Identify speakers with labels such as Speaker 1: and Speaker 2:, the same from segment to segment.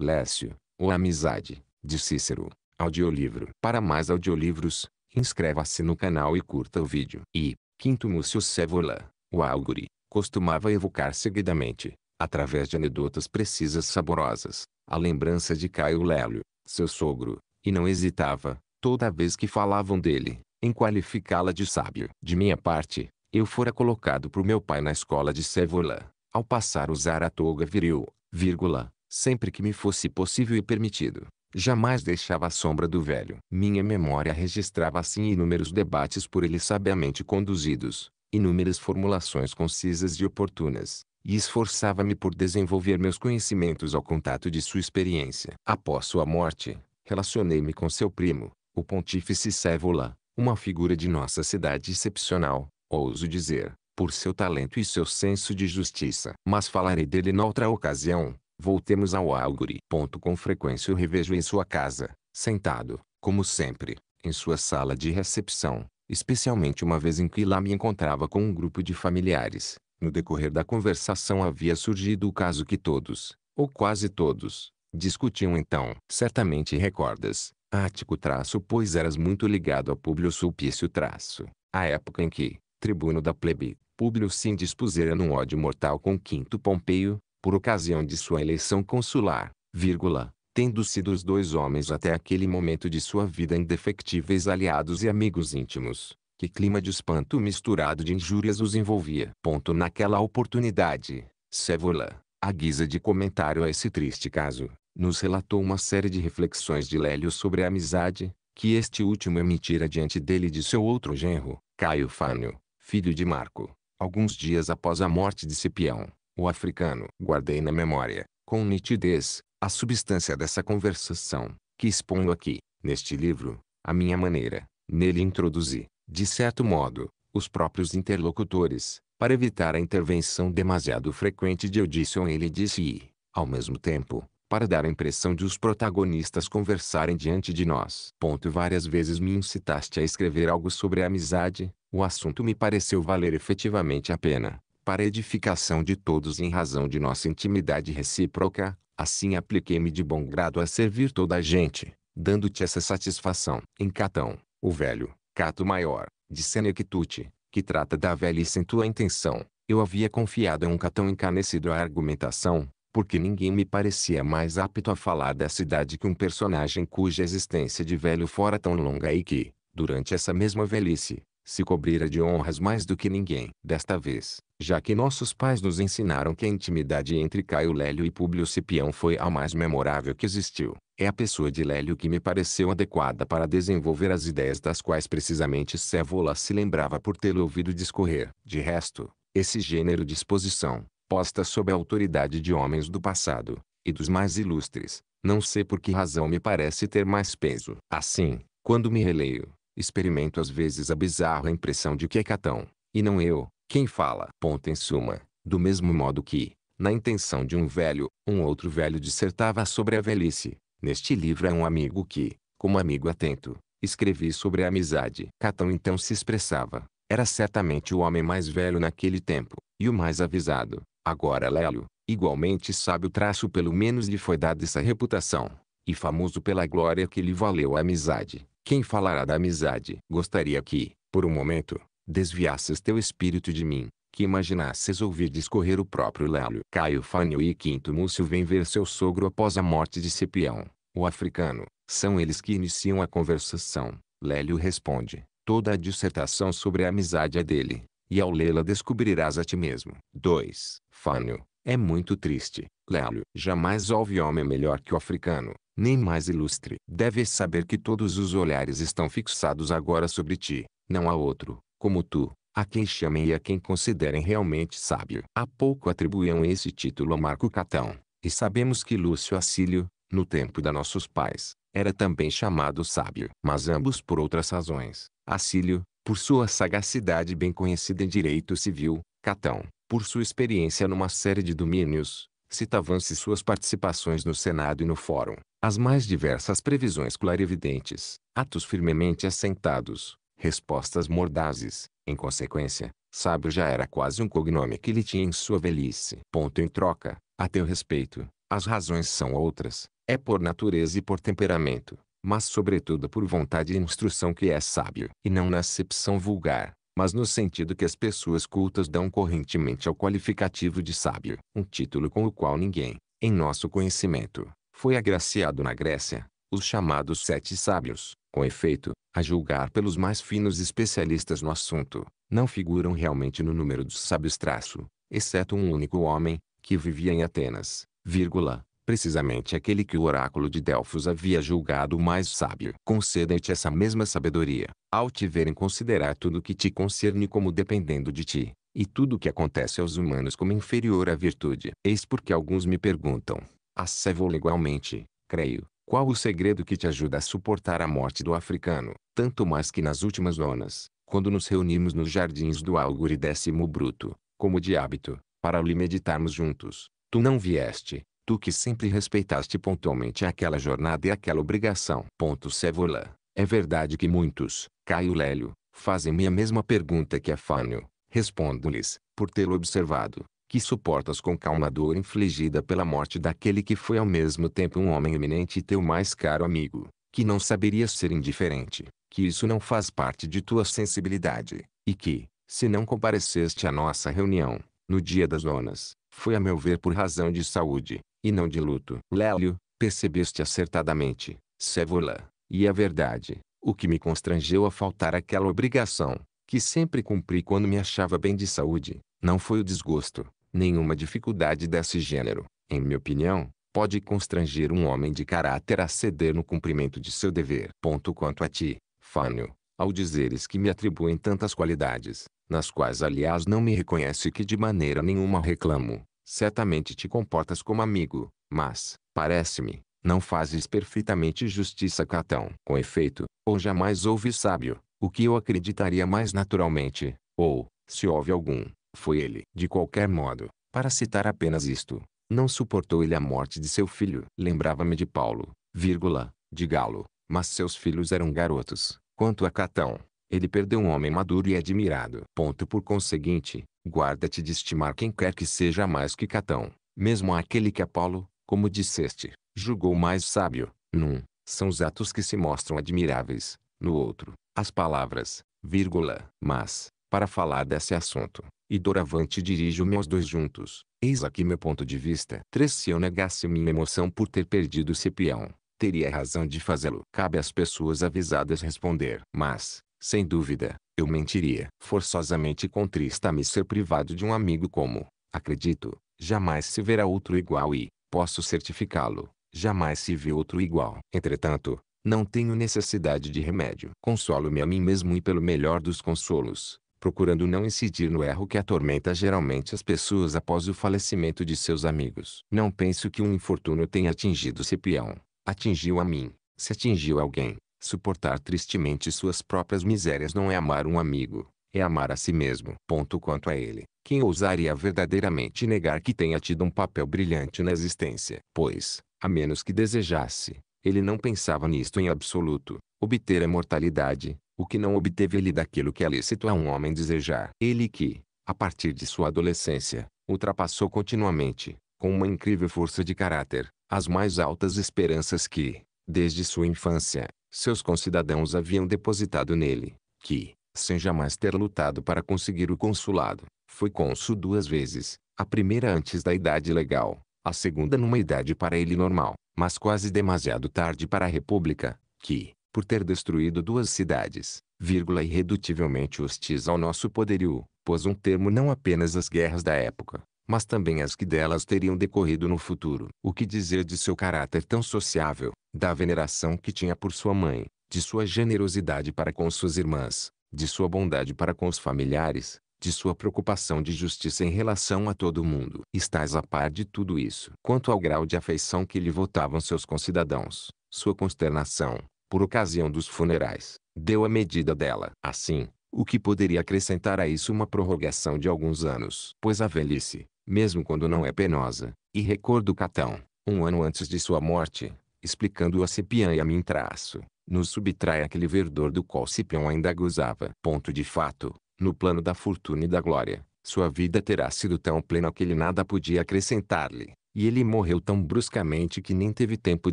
Speaker 1: Lécio, o Amizade, de Cícero. Audiolivro. Para mais audiolivros, inscreva-se no canal e curta o vídeo. E, quinto Múcio Sévola, o Álgore, costumava evocar seguidamente, através de anedotas precisas saborosas, a lembrança de Caio Lélio, seu sogro, e não hesitava, toda vez que falavam dele, em qualificá-la de sábio. De minha parte, eu fora colocado por meu pai na escola de Sévola, ao passar a usar a toga viril, vírgula, sempre que me fosse possível e permitido. Jamais deixava a sombra do velho. Minha memória registrava assim inúmeros debates por ele sabiamente conduzidos, inúmeras formulações concisas e oportunas, e esforçava-me por desenvolver meus conhecimentos ao contato de sua experiência. Após sua morte, relacionei-me com seu primo, o pontífice Sévola, uma figura de nossa cidade excepcional, ouso dizer, por seu talento e seu senso de justiça. Mas falarei dele noutra ocasião, Voltemos ao Algori. Com frequência eu revejo em sua casa, sentado, como sempre, em sua sala de recepção, especialmente uma vez em que lá me encontrava com um grupo de familiares. No decorrer da conversação havia surgido o caso que todos, ou quase todos, discutiam então. Certamente recordas, Ático traço pois eras muito ligado a Públio Sulpício traço, a época em que, tribuno da plebe, Públio se indispusera num ódio mortal com Quinto Pompeio, por ocasião de sua eleição consular, vírgula, tendo sido os dois homens até aquele momento de sua vida indefectíveis aliados e amigos íntimos. Que clima de espanto misturado de injúrias os envolvia. Ponto naquela oportunidade, Sévola, a guisa de comentário a esse triste caso, nos relatou uma série de reflexões de Lélio sobre a amizade, que este último emitira diante dele de seu outro genro, Caio Fânio, filho de Marco, alguns dias após a morte de Cipião o africano. Guardei na memória, com nitidez, a substância dessa conversação, que exponho aqui, neste livro, a minha maneira. Nele introduzi, de certo modo, os próprios interlocutores, para evitar a intervenção demasiado frequente de ou ele disse e, ao mesmo tempo, para dar a impressão de os protagonistas conversarem diante de nós. Ponto várias vezes me incitaste a escrever algo sobre a amizade, o assunto me pareceu valer efetivamente a pena, para edificação de todos em razão de nossa intimidade recíproca, assim apliquei-me de bom grado a servir toda a gente, dando-te essa satisfação. Em Catão, o velho, Cato Maior, de Senectute, que trata da velhice em tua intenção, eu havia confiado a um catão encanecido a argumentação, porque ninguém me parecia mais apto a falar da cidade que um personagem cuja existência de velho fora tão longa e que, durante essa mesma velhice, se cobrira de honras mais do que ninguém. Desta vez, já que nossos pais nos ensinaram que a intimidade entre Caio Lélio e Públio Cipião foi a mais memorável que existiu, é a pessoa de Lélio que me pareceu adequada para desenvolver as ideias das quais precisamente Sévola se lembrava por tê-lo ouvido discorrer. De resto, esse gênero de exposição, posta sob a autoridade de homens do passado, e dos mais ilustres, não sei por que razão me parece ter mais peso. Assim, quando me releio, experimento às vezes é a bizarra impressão de que é Catão, e não eu, quem fala. Ponto em suma, do mesmo modo que, na intenção de um velho, um outro velho dissertava sobre a velhice. Neste livro é um amigo que, como amigo atento, escrevi sobre a amizade. Catão então se expressava. Era certamente o homem mais velho naquele tempo, e o mais avisado. Agora é Lélio, igualmente sábio traço pelo menos lhe foi dada essa reputação, e famoso pela glória que lhe valeu a amizade. Quem falará da amizade? Gostaria que, por um momento, desviasses teu espírito de mim, que imaginasses ouvir discorrer o próprio Lélio. Caio Fânio e Quinto Múcio vêm ver seu sogro após a morte de Cipião, o africano. São eles que iniciam a conversação. Lélio responde, toda a dissertação sobre a amizade é dele, e ao lê-la descobrirás a ti mesmo. 2. Fânio, é muito triste, Lélio. Jamais houve homem melhor que o africano, nem mais ilustre. Deves saber que todos os olhares estão fixados agora sobre ti, não há outro, como tu, a quem chamem e a quem considerem realmente sábio. Há pouco atribuíam esse título a Marco Catão, e sabemos que Lúcio Acílio, no tempo de nossos pais, era também chamado sábio. Mas ambos por outras razões. Acílio, por sua sagacidade bem conhecida em direito civil, Catão, por sua experiência numa série de domínios, citavam-se suas participações no Senado e no Fórum, as mais diversas previsões clarividentes, atos firmemente assentados, respostas mordazes. Em consequência, sábio já era quase um cognome que ele tinha em sua velhice. Ponto em troca, a teu respeito, as razões são outras, é por natureza e por temperamento, mas sobretudo por vontade e instrução que é sábio, e não na acepção vulgar, mas no sentido que as pessoas cultas dão correntemente ao qualificativo de sábio, um título com o qual ninguém, em nosso conhecimento, foi agraciado na Grécia, os chamados sete sábios, com efeito, a julgar pelos mais finos especialistas no assunto, não figuram realmente no número dos sábios traço, exceto um único homem, que vivia em Atenas, vírgula, precisamente aquele que o oráculo de Delfos havia julgado o mais sábio. Concedem-te essa mesma sabedoria, ao te verem considerar tudo o que te concerne como dependendo de ti, e tudo o que acontece aos humanos como inferior à virtude. Eis porque alguns me perguntam, assevou igualmente, creio, qual o segredo que te ajuda a suportar a morte do africano, tanto mais que nas últimas nonas, quando nos reunimos nos jardins do e décimo bruto, como de hábito, para lhe meditarmos juntos, tu não vieste, tu que sempre respeitaste pontualmente aquela jornada e aquela obrigação. Ponto Sévola, é verdade que muitos, Caio Lélio, fazem-me a mesma pergunta que a Fânio. Respondo-lhes, por tê-lo observado, que suportas com calma a dor infligida pela morte daquele que foi ao mesmo tempo um homem eminente e teu mais caro amigo, que não saberias ser indiferente, que isso não faz parte de tua sensibilidade, e que, se não compareceste à nossa reunião, no dia das donas, foi a meu ver por razão de saúde, e não de luto. Lélio, percebeste acertadamente, Sévola, e a é verdade, o que me constrangeu a faltar àquela obrigação, que sempre cumpri quando me achava bem de saúde, não foi o desgosto, nenhuma dificuldade desse gênero, em minha opinião, pode constranger um homem de caráter a ceder no cumprimento de seu dever. Ponto quanto a ti, Fânio, ao dizeres que me atribuem tantas qualidades, nas quais aliás não me reconhece que de maneira nenhuma reclamo, certamente te comportas como amigo, mas, parece-me, não fazes perfeitamente justiça a Catão. Com efeito, ou jamais houve sábio, o que eu acreditaria mais naturalmente, ou, se houve algum, foi ele. De qualquer modo, para citar apenas isto, não suportou ele a morte de seu filho. Lembrava-me de Paulo, vírgula, de Galo, mas seus filhos eram garotos. Quanto a Catão, ele perdeu um homem maduro e admirado. Ponto por conseguinte, Guarda-te de estimar quem quer que seja mais que Catão, mesmo aquele que é Apolo, como disseste, julgou mais sábio. Num, são os atos que se mostram admiráveis, no outro, as palavras, vírgula. Mas, para falar desse assunto, e doravante dirijo-me aos dois juntos, eis aqui meu ponto de vista. Três, Se eu negasse minha emoção por ter perdido Cipião, teria razão de fazê-lo. Cabe às pessoas avisadas responder. Mas, sem dúvida, eu mentiria forçosamente contrista-me ser privado de um amigo como, acredito, jamais se verá outro igual e, posso certificá-lo, jamais se vê outro igual. Entretanto, não tenho necessidade de remédio. Consolo-me a mim mesmo e pelo melhor dos consolos, procurando não incidir no erro que atormenta geralmente as pessoas após o falecimento de seus amigos. Não penso que um infortúnio tenha atingido Cipião. Atingiu a mim. Se atingiu alguém, Suportar tristemente suas próprias misérias não é amar um amigo, é amar a si mesmo. Ponto quanto a ele, quem ousaria verdadeiramente negar que tenha tido um papel brilhante na existência? Pois, a menos que desejasse, ele não pensava nisto em absoluto, obter a mortalidade, o que não obteve ele daquilo que é lícito a um homem desejar. Ele que, a partir de sua adolescência, ultrapassou continuamente, com uma incrível força de caráter, as mais altas esperanças que, desde sua infância, seus concidadãos haviam depositado nele, que, sem jamais ter lutado para conseguir o consulado, foi cônsul duas vezes, a primeira antes da idade legal, a segunda numa idade para ele normal, mas quase demasiado tarde para a República, que, por ter destruído duas cidades, vírgula, irredutivelmente hostis ao nosso poderio, pôs um termo não apenas às guerras da época, mas também as que delas teriam decorrido no futuro. O que dizer de seu caráter tão sociável, da veneração que tinha por sua mãe, de sua generosidade para com suas irmãs, de sua bondade para com os familiares, de sua preocupação de justiça em relação a todo mundo. Estás a par de tudo isso. Quanto ao grau de afeição que lhe votavam seus concidadãos, sua consternação, por ocasião dos funerais, deu a medida dela. Assim, o que poderia acrescentar a isso uma prorrogação de alguns anos? Pois a velhice, mesmo quando não é penosa, e recordo Catão, um ano antes de sua morte, explicando a Cipião e a mim traço, nos subtrai aquele verdor do qual Cipião ainda gozava. Ponto de fato, no plano da fortuna e da glória, sua vida terá sido tão plena que ele nada podia acrescentar-lhe, e ele morreu tão bruscamente que nem teve tempo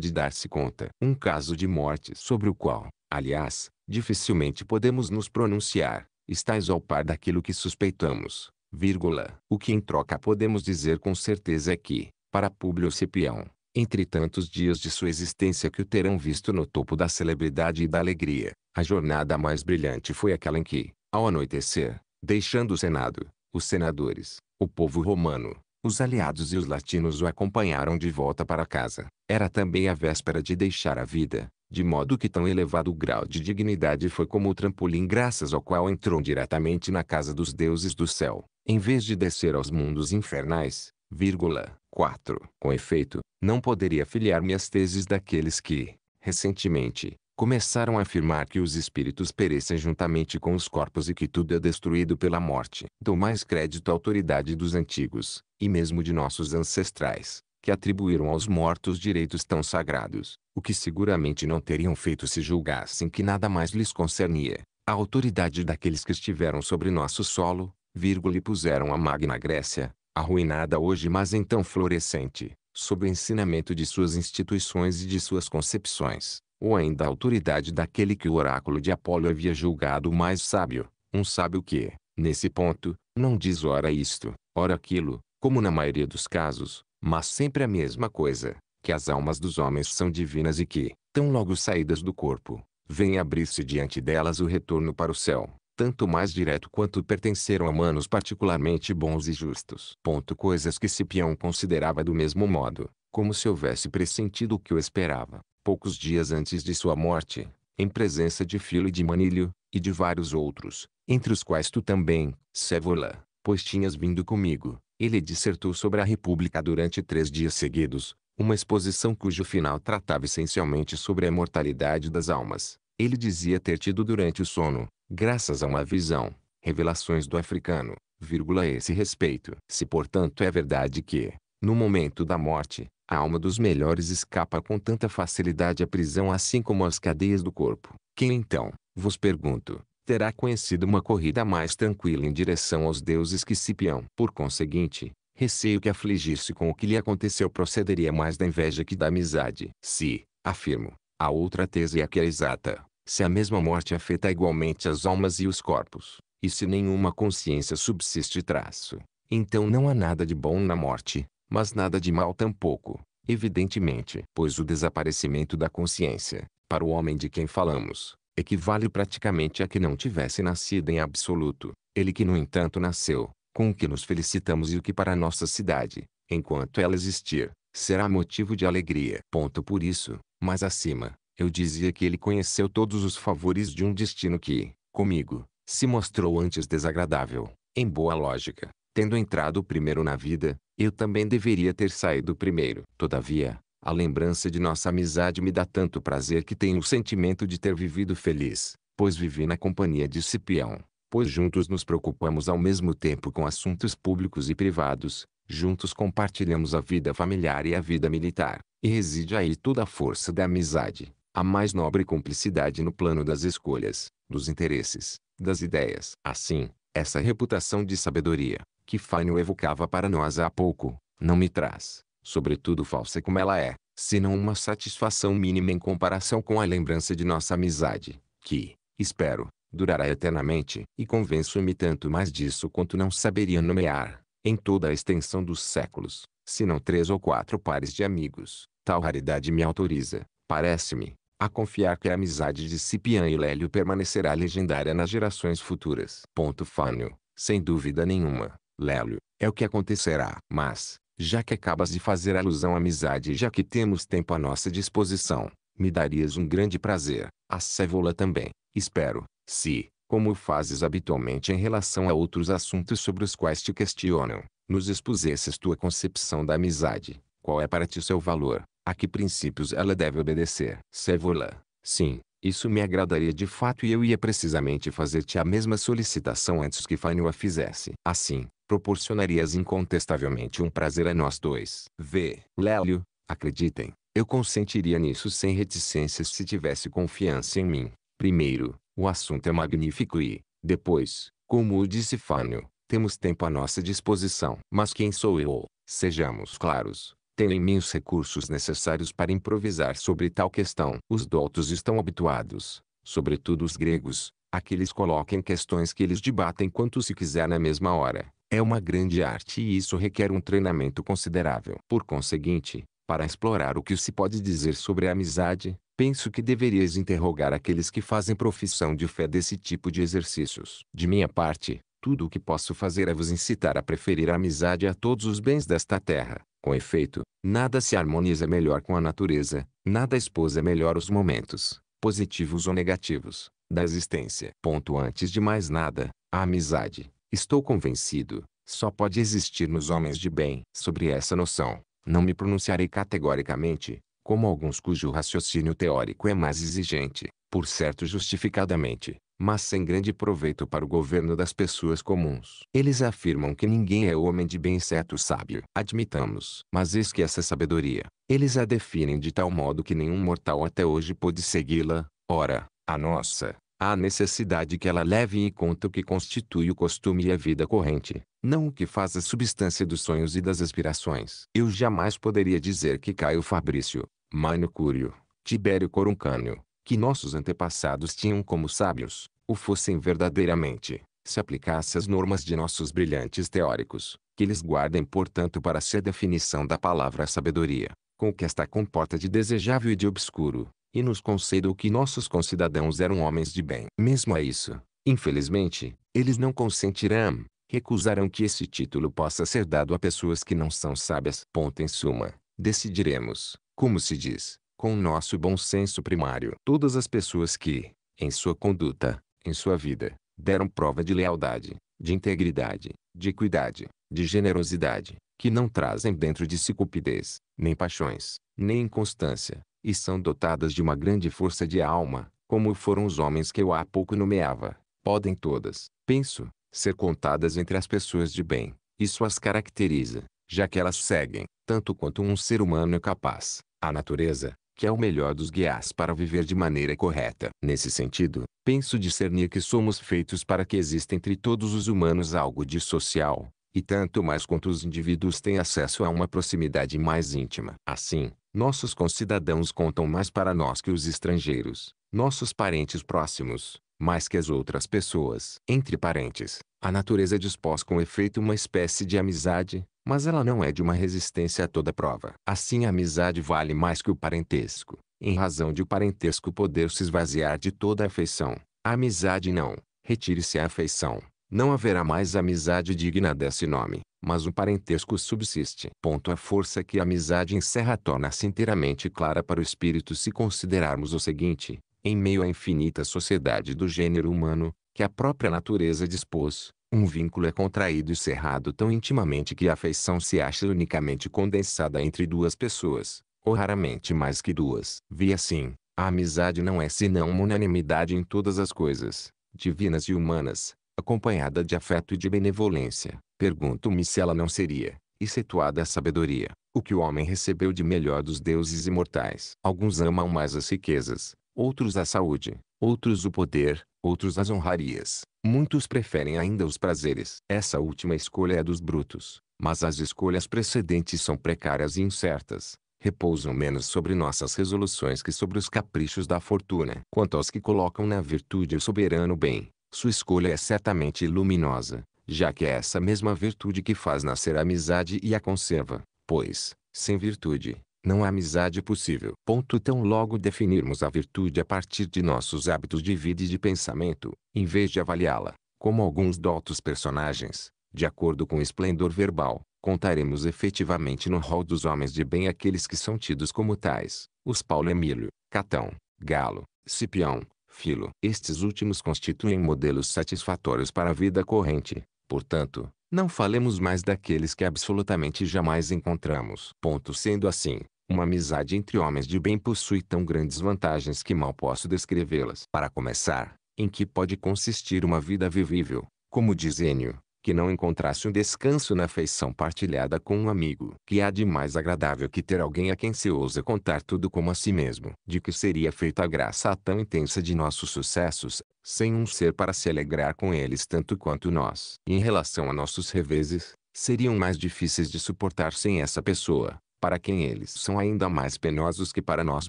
Speaker 1: de dar-se conta. Um caso de morte sobre o qual, aliás, dificilmente podemos nos pronunciar, estáis ao par daquilo que suspeitamos vírgula. O que em troca podemos dizer com certeza é que, para Públio Cipião, entre tantos dias de sua existência que o terão visto no topo da celebridade e da alegria, a jornada mais brilhante foi aquela em que, ao anoitecer, deixando o Senado, os senadores, o povo romano, os aliados e os latinos o acompanharam de volta para casa. Era também a véspera de deixar a vida, de modo que tão elevado grau de dignidade foi como o trampolim graças ao qual entrou diretamente na casa dos deuses do céu em vez de descer aos mundos infernais, vírgula, 4. Com efeito, não poderia filiar-me às teses daqueles que, recentemente, começaram a afirmar que os espíritos perecem juntamente com os corpos e que tudo é destruído pela morte. Dou mais crédito à autoridade dos antigos, e mesmo de nossos ancestrais, que atribuíram aos mortos direitos tão sagrados, o que seguramente não teriam feito se julgassem que nada mais lhes concernia. A autoridade daqueles que estiveram sobre nosso solo, vírgula, e puseram a Magna Grécia, arruinada hoje mas então florescente, sob o ensinamento de suas instituições e de suas concepções, ou ainda a autoridade daquele que o oráculo de Apolo havia julgado o mais sábio, um sábio que, nesse ponto, não diz ora isto, ora aquilo, como na maioria dos casos, mas sempre a mesma coisa, que as almas dos homens são divinas e que, tão logo saídas do corpo, vem abrir-se diante delas o retorno para o céu tanto mais direto quanto pertenceram a manos particularmente bons e justos. Ponto coisas que Cipião considerava do mesmo modo, como se houvesse pressentido o que o esperava. Poucos dias antes de sua morte, em presença de Filo e de Manilho, e de vários outros, entre os quais tu também, Sévola, pois tinhas vindo comigo, ele dissertou sobre a República durante três dias seguidos, uma exposição cujo final tratava essencialmente sobre a mortalidade das almas. Ele dizia ter tido durante o sono, graças a uma visão, revelações do africano, vírgula a esse respeito. Se portanto é verdade que, no momento da morte, a alma dos melhores escapa com tanta facilidade à prisão assim como às cadeias do corpo, quem então, vos pergunto, terá conhecido uma corrida mais tranquila em direção aos deuses que Cipião? Por conseguinte, receio que afligir-se com o que lhe aconteceu procederia mais da inveja que da amizade. Se, afirmo, a outra tese é a que é exata, se a mesma morte afeta igualmente as almas e os corpos, e se nenhuma consciência subsiste traço, então não há nada de bom na morte, mas nada de mal tampouco, evidentemente. Pois o desaparecimento da consciência, para o homem de quem falamos, equivale praticamente a que não tivesse nascido em absoluto, ele que no entanto nasceu, com o que nos felicitamos e o que para a nossa cidade, enquanto ela existir, será motivo de alegria. Ponto por isso, mais acima, eu dizia que ele conheceu todos os favores de um destino que, comigo, se mostrou antes desagradável. Em boa lógica, tendo entrado primeiro na vida, eu também deveria ter saído primeiro. Todavia, a lembrança de nossa amizade me dá tanto prazer que tenho o sentimento de ter vivido feliz, pois vivi na companhia de Cipião, pois juntos nos preocupamos ao mesmo tempo com assuntos públicos e privados, juntos compartilhamos a vida familiar e a vida militar, e reside aí toda a força da amizade a mais nobre cumplicidade no plano das escolhas, dos interesses, das ideias. Assim, essa reputação de sabedoria, que Fainel evocava para nós há pouco, não me traz, sobretudo falsa como ela é, senão uma satisfação mínima em comparação com a lembrança de nossa amizade, que, espero, durará eternamente, e convenço-me tanto mais disso quanto não saberia nomear, em toda a extensão dos séculos, senão três ou quatro pares de amigos, tal raridade me autoriza, parece-me, a confiar que a amizade de Cipião e Lélio permanecerá legendária nas gerações futuras. Ponto Fânio, sem dúvida nenhuma, Lélio, é o que acontecerá. Mas, já que acabas de fazer alusão à amizade e já que temos tempo à nossa disposição, me darias um grande prazer, a Sévola também, espero, se, como fazes habitualmente em relação a outros assuntos sobre os quais te questionam, nos expusesses tua concepção da amizade, qual é para ti seu valor, a que princípios ela deve obedecer? Servola. Sim, isso me agradaria de fato e eu ia precisamente fazer-te a mesma solicitação antes que Fanny a fizesse. Assim, proporcionarias incontestavelmente um prazer a nós dois. V. Lélio, acreditem, eu consentiria nisso sem reticências se tivesse confiança em mim. Primeiro, o assunto é magnífico e, depois, como o disse Fanny, temos tempo à nossa disposição. Mas quem sou eu? Sejamos claros terem os recursos necessários para improvisar sobre tal questão. Os doutos estão habituados, sobretudo os gregos, a que lhes coloquem questões que eles debatem quanto se quiser na mesma hora. É uma grande arte e isso requer um treinamento considerável. Por conseguinte, para explorar o que se pode dizer sobre a amizade, penso que deverias interrogar aqueles que fazem profissão de fé desse tipo de exercícios. De minha parte, tudo o que posso fazer é vos incitar a preferir a amizade a todos os bens desta terra, com efeito, nada se harmoniza melhor com a natureza, nada esposa melhor os momentos, positivos ou negativos, da existência. Ponto antes de mais nada, a amizade, estou convencido, só pode existir nos homens de bem. Sobre essa noção, não me pronunciarei categoricamente, como alguns cujo raciocínio teórico é mais exigente, por certo justificadamente, mas sem grande proveito para o governo das pessoas comuns. Eles afirmam que ninguém é homem de bem certo sábio. Admitamos. Mas eis que essa sabedoria, eles a definem de tal modo que nenhum mortal até hoje pôde segui-la. Ora, a nossa, há necessidade que ela leve em conta o que constitui o costume e a vida corrente, não o que faz a substância dos sonhos e das aspirações. Eu jamais poderia dizer que Caio Fabrício, Mano Cúrio, Tibério Coruncânio, que nossos antepassados tinham como sábios, o fossem verdadeiramente, se aplicasse as normas de nossos brilhantes teóricos, que eles guardem portanto para si a definição da palavra sabedoria, com o que esta comporta de desejável e de obscuro, e nos conceda o que nossos concidadãos eram homens de bem. Mesmo a isso, infelizmente, eles não consentirão, recusarão que esse título possa ser dado a pessoas que não são sábias. Ponto em suma, decidiremos, como se diz, com o nosso bom senso primário. Todas as pessoas que, em sua conduta, em sua vida, deram prova de lealdade, de integridade, de equidade, de generosidade, que não trazem dentro de si cupidez, nem paixões, nem inconstância, e são dotadas de uma grande força de alma, como foram os homens que eu há pouco nomeava, podem todas, penso, ser contadas entre as pessoas de bem. Isso as caracteriza, já que elas seguem, tanto quanto um ser humano é capaz, a natureza, que é o melhor dos guias para viver de maneira correta. Nesse sentido, penso discernir que somos feitos para que exista entre todos os humanos algo de social, e tanto mais quanto os indivíduos têm acesso a uma proximidade mais íntima. Assim, nossos concidadãos contam mais para nós que os estrangeiros, nossos parentes próximos, mais que as outras pessoas. Entre parentes, a natureza dispôs com efeito uma espécie de amizade, mas ela não é de uma resistência a toda prova. Assim a amizade vale mais que o parentesco. Em razão de o parentesco poder se esvaziar de toda a afeição, a amizade não. Retire-se a afeição. Não haverá mais amizade digna desse nome, mas o parentesco subsiste. Ponto a força que a amizade encerra torna-se inteiramente clara para o espírito se considerarmos o seguinte: em meio à infinita sociedade do gênero humano, que a própria natureza dispôs, um vínculo é contraído e cerrado tão intimamente que a afeição se acha unicamente condensada entre duas pessoas, ou raramente mais que duas. Vi assim, a amizade não é senão uma unanimidade em todas as coisas, divinas e humanas, acompanhada de afeto e de benevolência. Pergunto-me se ela não seria, excetuada a sabedoria, o que o homem recebeu de melhor dos deuses imortais. Alguns amam mais as riquezas, outros a saúde, outros o poder, outros as honrarias. Muitos preferem ainda os prazeres. Essa última escolha é dos brutos, mas as escolhas precedentes são precárias e incertas. Repousam menos sobre nossas resoluções que sobre os caprichos da fortuna. Quanto aos que colocam na virtude o soberano bem, sua escolha é certamente luminosa, já que é essa mesma virtude que faz nascer a amizade e a conserva, pois, sem virtude, não há amizade possível. Ponto tão logo definirmos a virtude a partir de nossos hábitos de vida e de pensamento, em vez de avaliá-la, como alguns dotos personagens, de acordo com o esplendor verbal, contaremos efetivamente no rol dos homens de bem aqueles que são tidos como tais, os Paulo Emílio, Catão, Galo, Cipião, Filo. Estes últimos constituem modelos satisfatórios para a vida corrente, portanto, não falemos mais daqueles que absolutamente jamais encontramos. Ponto sendo assim, uma amizade entre homens de bem possui tão grandes vantagens que mal posso descrevê-las. Para começar, em que pode consistir uma vida vivível, como diz Enio, que não encontrasse um descanso na afeição partilhada com um amigo. Que há de mais agradável que ter alguém a quem se ousa contar tudo como a si mesmo. De que seria feita a graça tão intensa de nossos sucessos, sem um ser para se alegrar com eles tanto quanto nós. Em relação a nossos reveses, seriam mais difíceis de suportar sem essa pessoa para quem eles são ainda mais penosos que para nós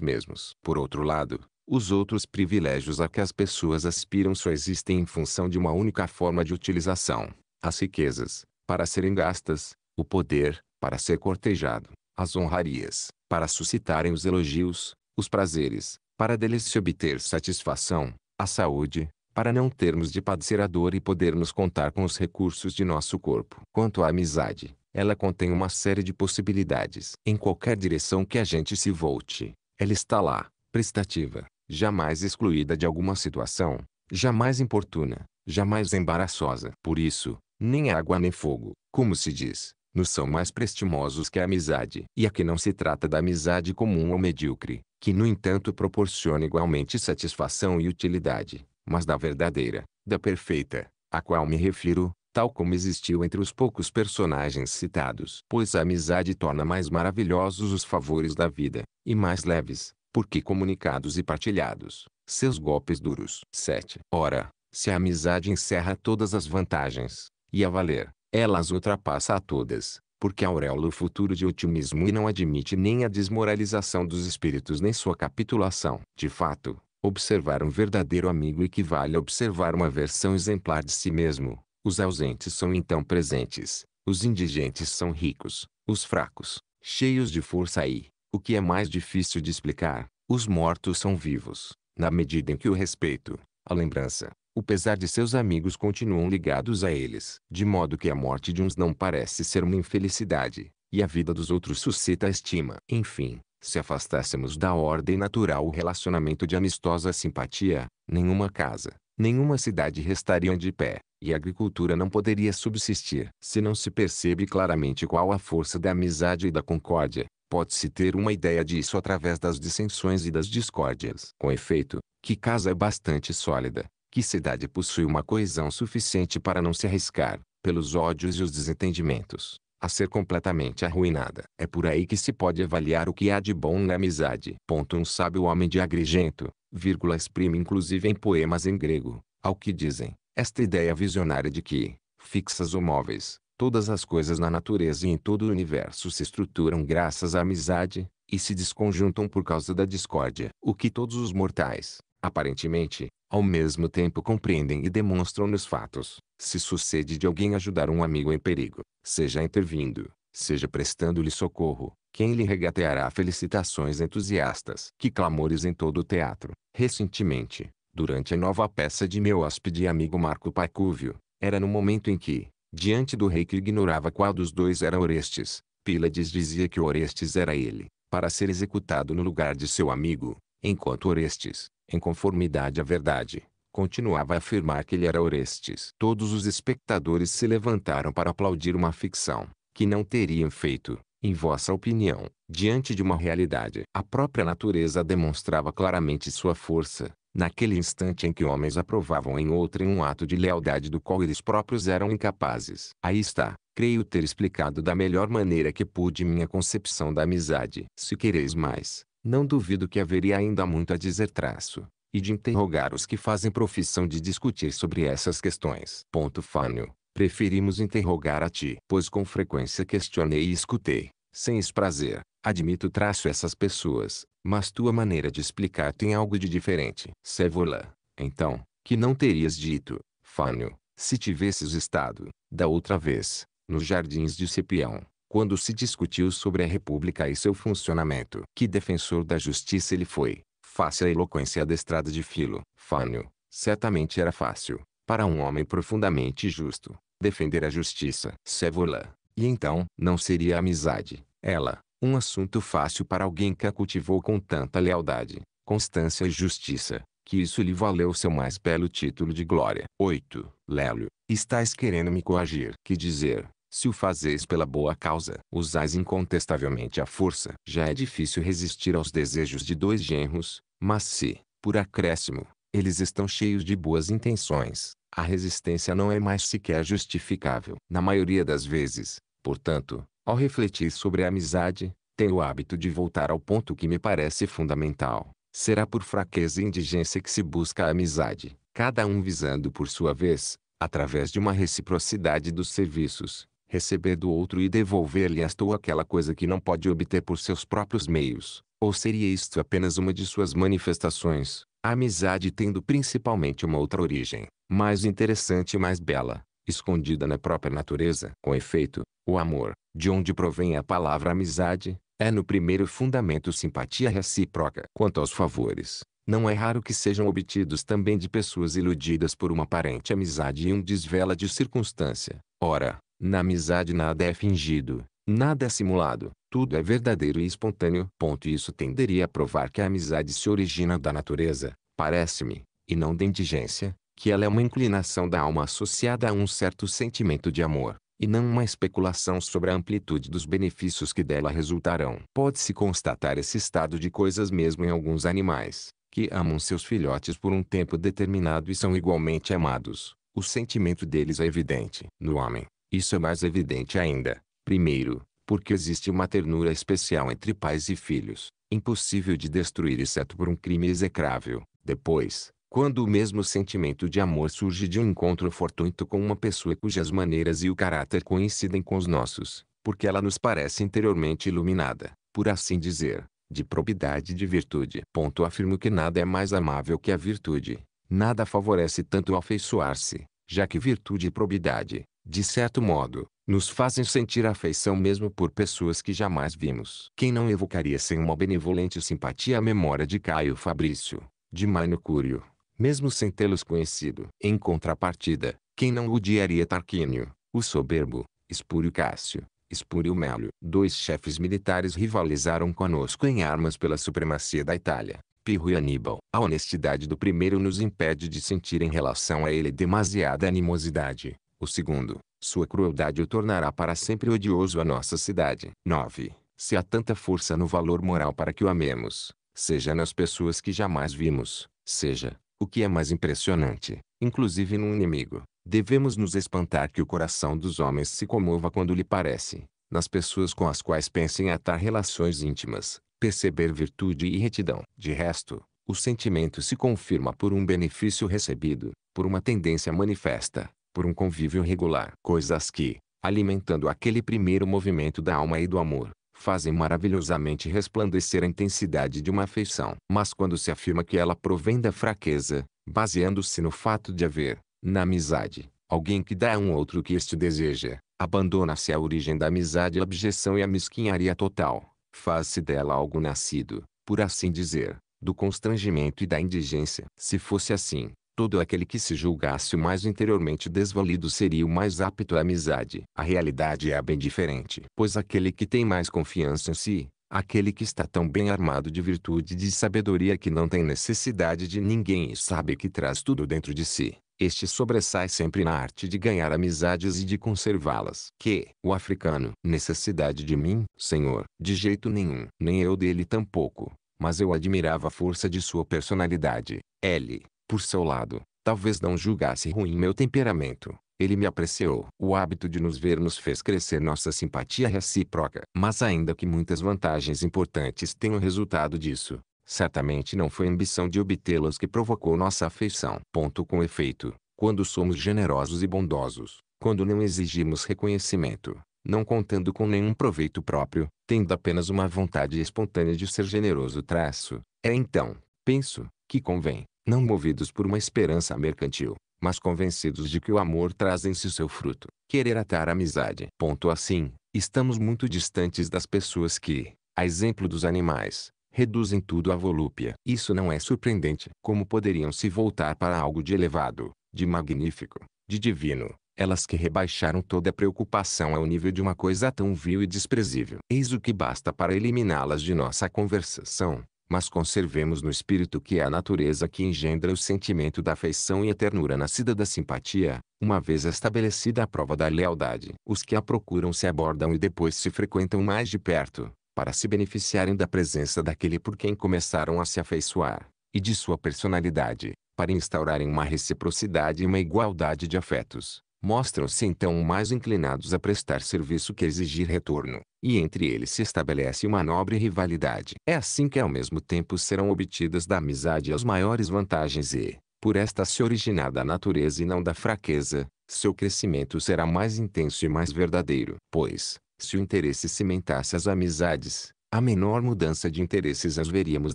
Speaker 1: mesmos. Por outro lado, os outros privilégios a que as pessoas aspiram só existem em função de uma única forma de utilização. As riquezas, para serem gastas, o poder, para ser cortejado, as honrarias, para suscitarem os elogios, os prazeres, para deles se obter satisfação, a saúde, para não termos de padecer a dor e podermos contar com os recursos de nosso corpo. Quanto à amizade, ela contém uma série de possibilidades. Em qualquer direção que a gente se volte, ela está lá, prestativa, jamais excluída de alguma situação, jamais importuna, jamais embaraçosa. Por isso, nem água nem fogo, como se diz, nos são mais prestimosos que a amizade. E aqui não se trata da amizade comum ou medíocre, que no entanto proporciona igualmente satisfação e utilidade, mas da verdadeira, da perfeita, a qual me refiro, tal como existiu entre os poucos personagens citados. Pois a amizade torna mais maravilhosos os favores da vida, e mais leves, porque comunicados e partilhados, seus golpes duros. 7. Ora, se a amizade encerra todas as vantagens, e a valer, ela as ultrapassa a todas, porque auréola o futuro de otimismo e não admite nem a desmoralização dos espíritos nem sua capitulação. De fato, observar um verdadeiro amigo equivale a observar uma versão exemplar de si mesmo, os ausentes são então presentes, os indigentes são ricos, os fracos, cheios de força e, o que é mais difícil de explicar, os mortos são vivos, na medida em que o respeito, a lembrança, o pesar de seus amigos continuam ligados a eles, de modo que a morte de uns não parece ser uma infelicidade, e a vida dos outros suscita estima. Enfim, se afastássemos da ordem natural o relacionamento de amistosa simpatia, nenhuma casa, nenhuma cidade restariam de pé e a agricultura não poderia subsistir. Se não se percebe claramente qual a força da amizade e da concórdia, pode-se ter uma ideia disso através das dissensões e das discórdias. Com efeito, que casa é bastante sólida, que cidade possui uma coesão suficiente para não se arriscar, pelos ódios e os desentendimentos, a ser completamente arruinada. É por aí que se pode avaliar o que há de bom na amizade. Ponto um sábio homem de Agrigento, vírgula exprime inclusive em poemas em grego, ao que dizem, esta ideia visionária de que, fixas ou móveis, todas as coisas na natureza e em todo o universo se estruturam graças à amizade, e se desconjuntam por causa da discórdia. O que todos os mortais, aparentemente, ao mesmo tempo compreendem e demonstram nos fatos. Se sucede de alguém ajudar um amigo em perigo, seja intervindo, seja prestando-lhe socorro, quem lhe regateará felicitações entusiastas? Que clamores em todo o teatro, recentemente, durante a nova peça de meu hóspede e amigo Marco Pacúvio, era no momento em que, diante do rei que ignorava qual dos dois era Orestes, Pílades dizia que Orestes era ele, para ser executado no lugar de seu amigo, enquanto Orestes, em conformidade à verdade, continuava a afirmar que ele era Orestes. Todos os espectadores se levantaram para aplaudir uma ficção, que não teriam feito, em vossa opinião, diante de uma realidade. A própria natureza demonstrava claramente sua força, naquele instante em que homens aprovavam em outro um ato de lealdade do qual eles próprios eram incapazes. Aí está, creio ter explicado da melhor maneira que pude minha concepção da amizade. Se quereis mais, não duvido que haveria ainda muito a dizer traço, e de interrogar os que fazem profissão de discutir sobre essas questões. Ponto Fânio, preferimos interrogar a ti, pois com frequência questionei e escutei sem esprazer. Admito traço essas pessoas, mas tua maneira de explicar tem algo de diferente. Sévola, então, que não terias dito, Fânio, se tivesses estado, da outra vez, nos jardins de Cepião, quando se discutiu sobre a República e seu funcionamento. Que defensor da justiça ele foi, face à eloquência adestrada de Filo. Fânio, certamente era fácil, para um homem profundamente justo, defender a justiça. Sévola, e então, não seria amizade, ela, um assunto fácil para alguém que a cultivou com tanta lealdade, constância e justiça, que isso lhe valeu seu mais belo título de glória. 8. Lélio, estáis querendo me coagir. Que dizer, se o fazeis pela boa causa, usais incontestavelmente a força. Já é difícil resistir aos desejos de dois genros, mas se, por acréscimo, eles estão cheios de boas intenções, a resistência não é mais sequer justificável. Na maioria das vezes, portanto, ao refletir sobre a amizade, tenho o hábito de voltar ao ponto que me parece fundamental. Será por fraqueza e indigência que se busca a amizade, cada um visando por sua vez, através de uma reciprocidade dos serviços, receber do outro e devolver-lhe esta ou aquela coisa que não pode obter por seus próprios meios. Ou seria isto apenas uma de suas manifestações, a amizade tendo principalmente uma outra origem, mais interessante e mais bela, escondida na própria natureza? Com efeito, o amor, de onde provém a palavra amizade, é no primeiro fundamento simpatia recíproca. Quanto aos favores, não é raro que sejam obtidos também de pessoas iludidas por uma aparente amizade e um desvela de circunstância. Ora, na amizade nada é fingido, nada é simulado, tudo é verdadeiro e espontâneo. Ponto isso tenderia a provar que a amizade se origina da natureza, parece-me, e não da indigência, que ela é uma inclinação da alma associada a um certo sentimento de amor e não uma especulação sobre a amplitude dos benefícios que dela resultarão. Pode-se constatar esse estado de coisas mesmo em alguns animais, que amam seus filhotes por um tempo determinado e são igualmente amados. O sentimento deles é evidente. No homem, isso é mais evidente ainda. Primeiro, porque existe uma ternura especial entre pais e filhos, impossível de destruir exceto por um crime execrável. Depois, quando o mesmo sentimento de amor surge de um encontro fortuito com uma pessoa cujas maneiras e o caráter coincidem com os nossos, porque ela nos parece interiormente iluminada, por assim dizer, de probidade e de virtude. Ponto. Afirmo que nada é mais amável que a virtude, nada favorece tanto afeiçoar-se, já que virtude e probidade, de certo modo, nos fazem sentir afeição mesmo por pessoas que jamais vimos. Quem não evocaria sem uma benevolente simpatia a memória de Caio Fabrício, de Maino Cúrio? mesmo sem tê-los conhecido. Em contrapartida, quem não odiaria Tarquínio, o soberbo, Espúrio Cássio, Espúrio Mélio? Dois chefes militares rivalizaram conosco em armas pela supremacia da Itália. Pirro e Aníbal. A honestidade do primeiro nos impede de sentir em relação a ele demasiada animosidade. O segundo, sua crueldade o tornará para sempre odioso à nossa cidade. 9. Se há tanta força no valor moral para que o amemos, seja nas pessoas que jamais vimos, seja, o que é mais impressionante, inclusive num inimigo, devemos nos espantar que o coração dos homens se comova quando lhe parece, nas pessoas com as quais pensa em atar relações íntimas, perceber virtude e retidão. De resto, o sentimento se confirma por um benefício recebido, por uma tendência manifesta, por um convívio regular. Coisas que, alimentando aquele primeiro movimento da alma e do amor, fazem maravilhosamente resplandecer a intensidade de uma afeição. Mas quando se afirma que ela provém da fraqueza, baseando-se no fato de haver, na amizade, alguém que dá a um outro o que este deseja, abandona-se a origem da amizade, a abjeção e a mesquinharia total. Faz-se dela algo nascido, por assim dizer, do constrangimento e da indigência. Se fosse assim, Todo aquele que se julgasse o mais interiormente desvalido seria o mais apto à amizade. A realidade é bem diferente, pois aquele que tem mais confiança em si, aquele que está tão bem armado de virtude e de sabedoria que não tem necessidade de ninguém e sabe que traz tudo dentro de si. Este sobressai sempre na arte de ganhar amizades e de conservá-las. Que o africano, necessidade de mim, senhor, de jeito nenhum, nem eu dele tampouco, mas eu admirava a força de sua personalidade. L. Por seu lado, talvez não julgasse ruim meu temperamento. Ele me apreciou. O hábito de nos vermos fez crescer nossa simpatia recíproca. Mas ainda que muitas vantagens importantes tenham resultado disso, certamente não foi a ambição de obtê-las que provocou nossa afeição. Ponto com efeito, quando somos generosos e bondosos, quando não exigimos reconhecimento, não contando com nenhum proveito próprio, tendo apenas uma vontade espontânea de ser generoso traço, é então, penso, que convém, não movidos por uma esperança mercantil, mas convencidos de que o amor traz em si seu fruto, querer atar a amizade. Ponto assim, estamos muito distantes das pessoas que, a exemplo dos animais, reduzem tudo à volúpia. Isso não é surpreendente. Como poderiam se voltar para algo de elevado, de magnífico, de divino, elas que rebaixaram toda preocupação ao nível de uma coisa tão vil e desprezível. Eis o que basta para eliminá-las de nossa conversação, mas conservemos no espírito que é a natureza que engendra o sentimento da afeição e a ternura nascida da simpatia, uma vez estabelecida a prova da lealdade. Os que a procuram se abordam e depois se frequentam mais de perto, para se beneficiarem da presença daquele por quem começaram a se afeiçoar, e de sua personalidade, para instaurarem uma reciprocidade e uma igualdade de afetos mostram-se então mais inclinados a prestar serviço que a exigir retorno, e entre eles se estabelece uma nobre rivalidade. É assim que ao mesmo tempo serão obtidas da amizade as maiores vantagens e, por esta se originar da natureza e não da fraqueza, seu crescimento será mais intenso e mais verdadeiro. Pois, se o interesse cimentasse as amizades, a menor mudança de interesses as veríamos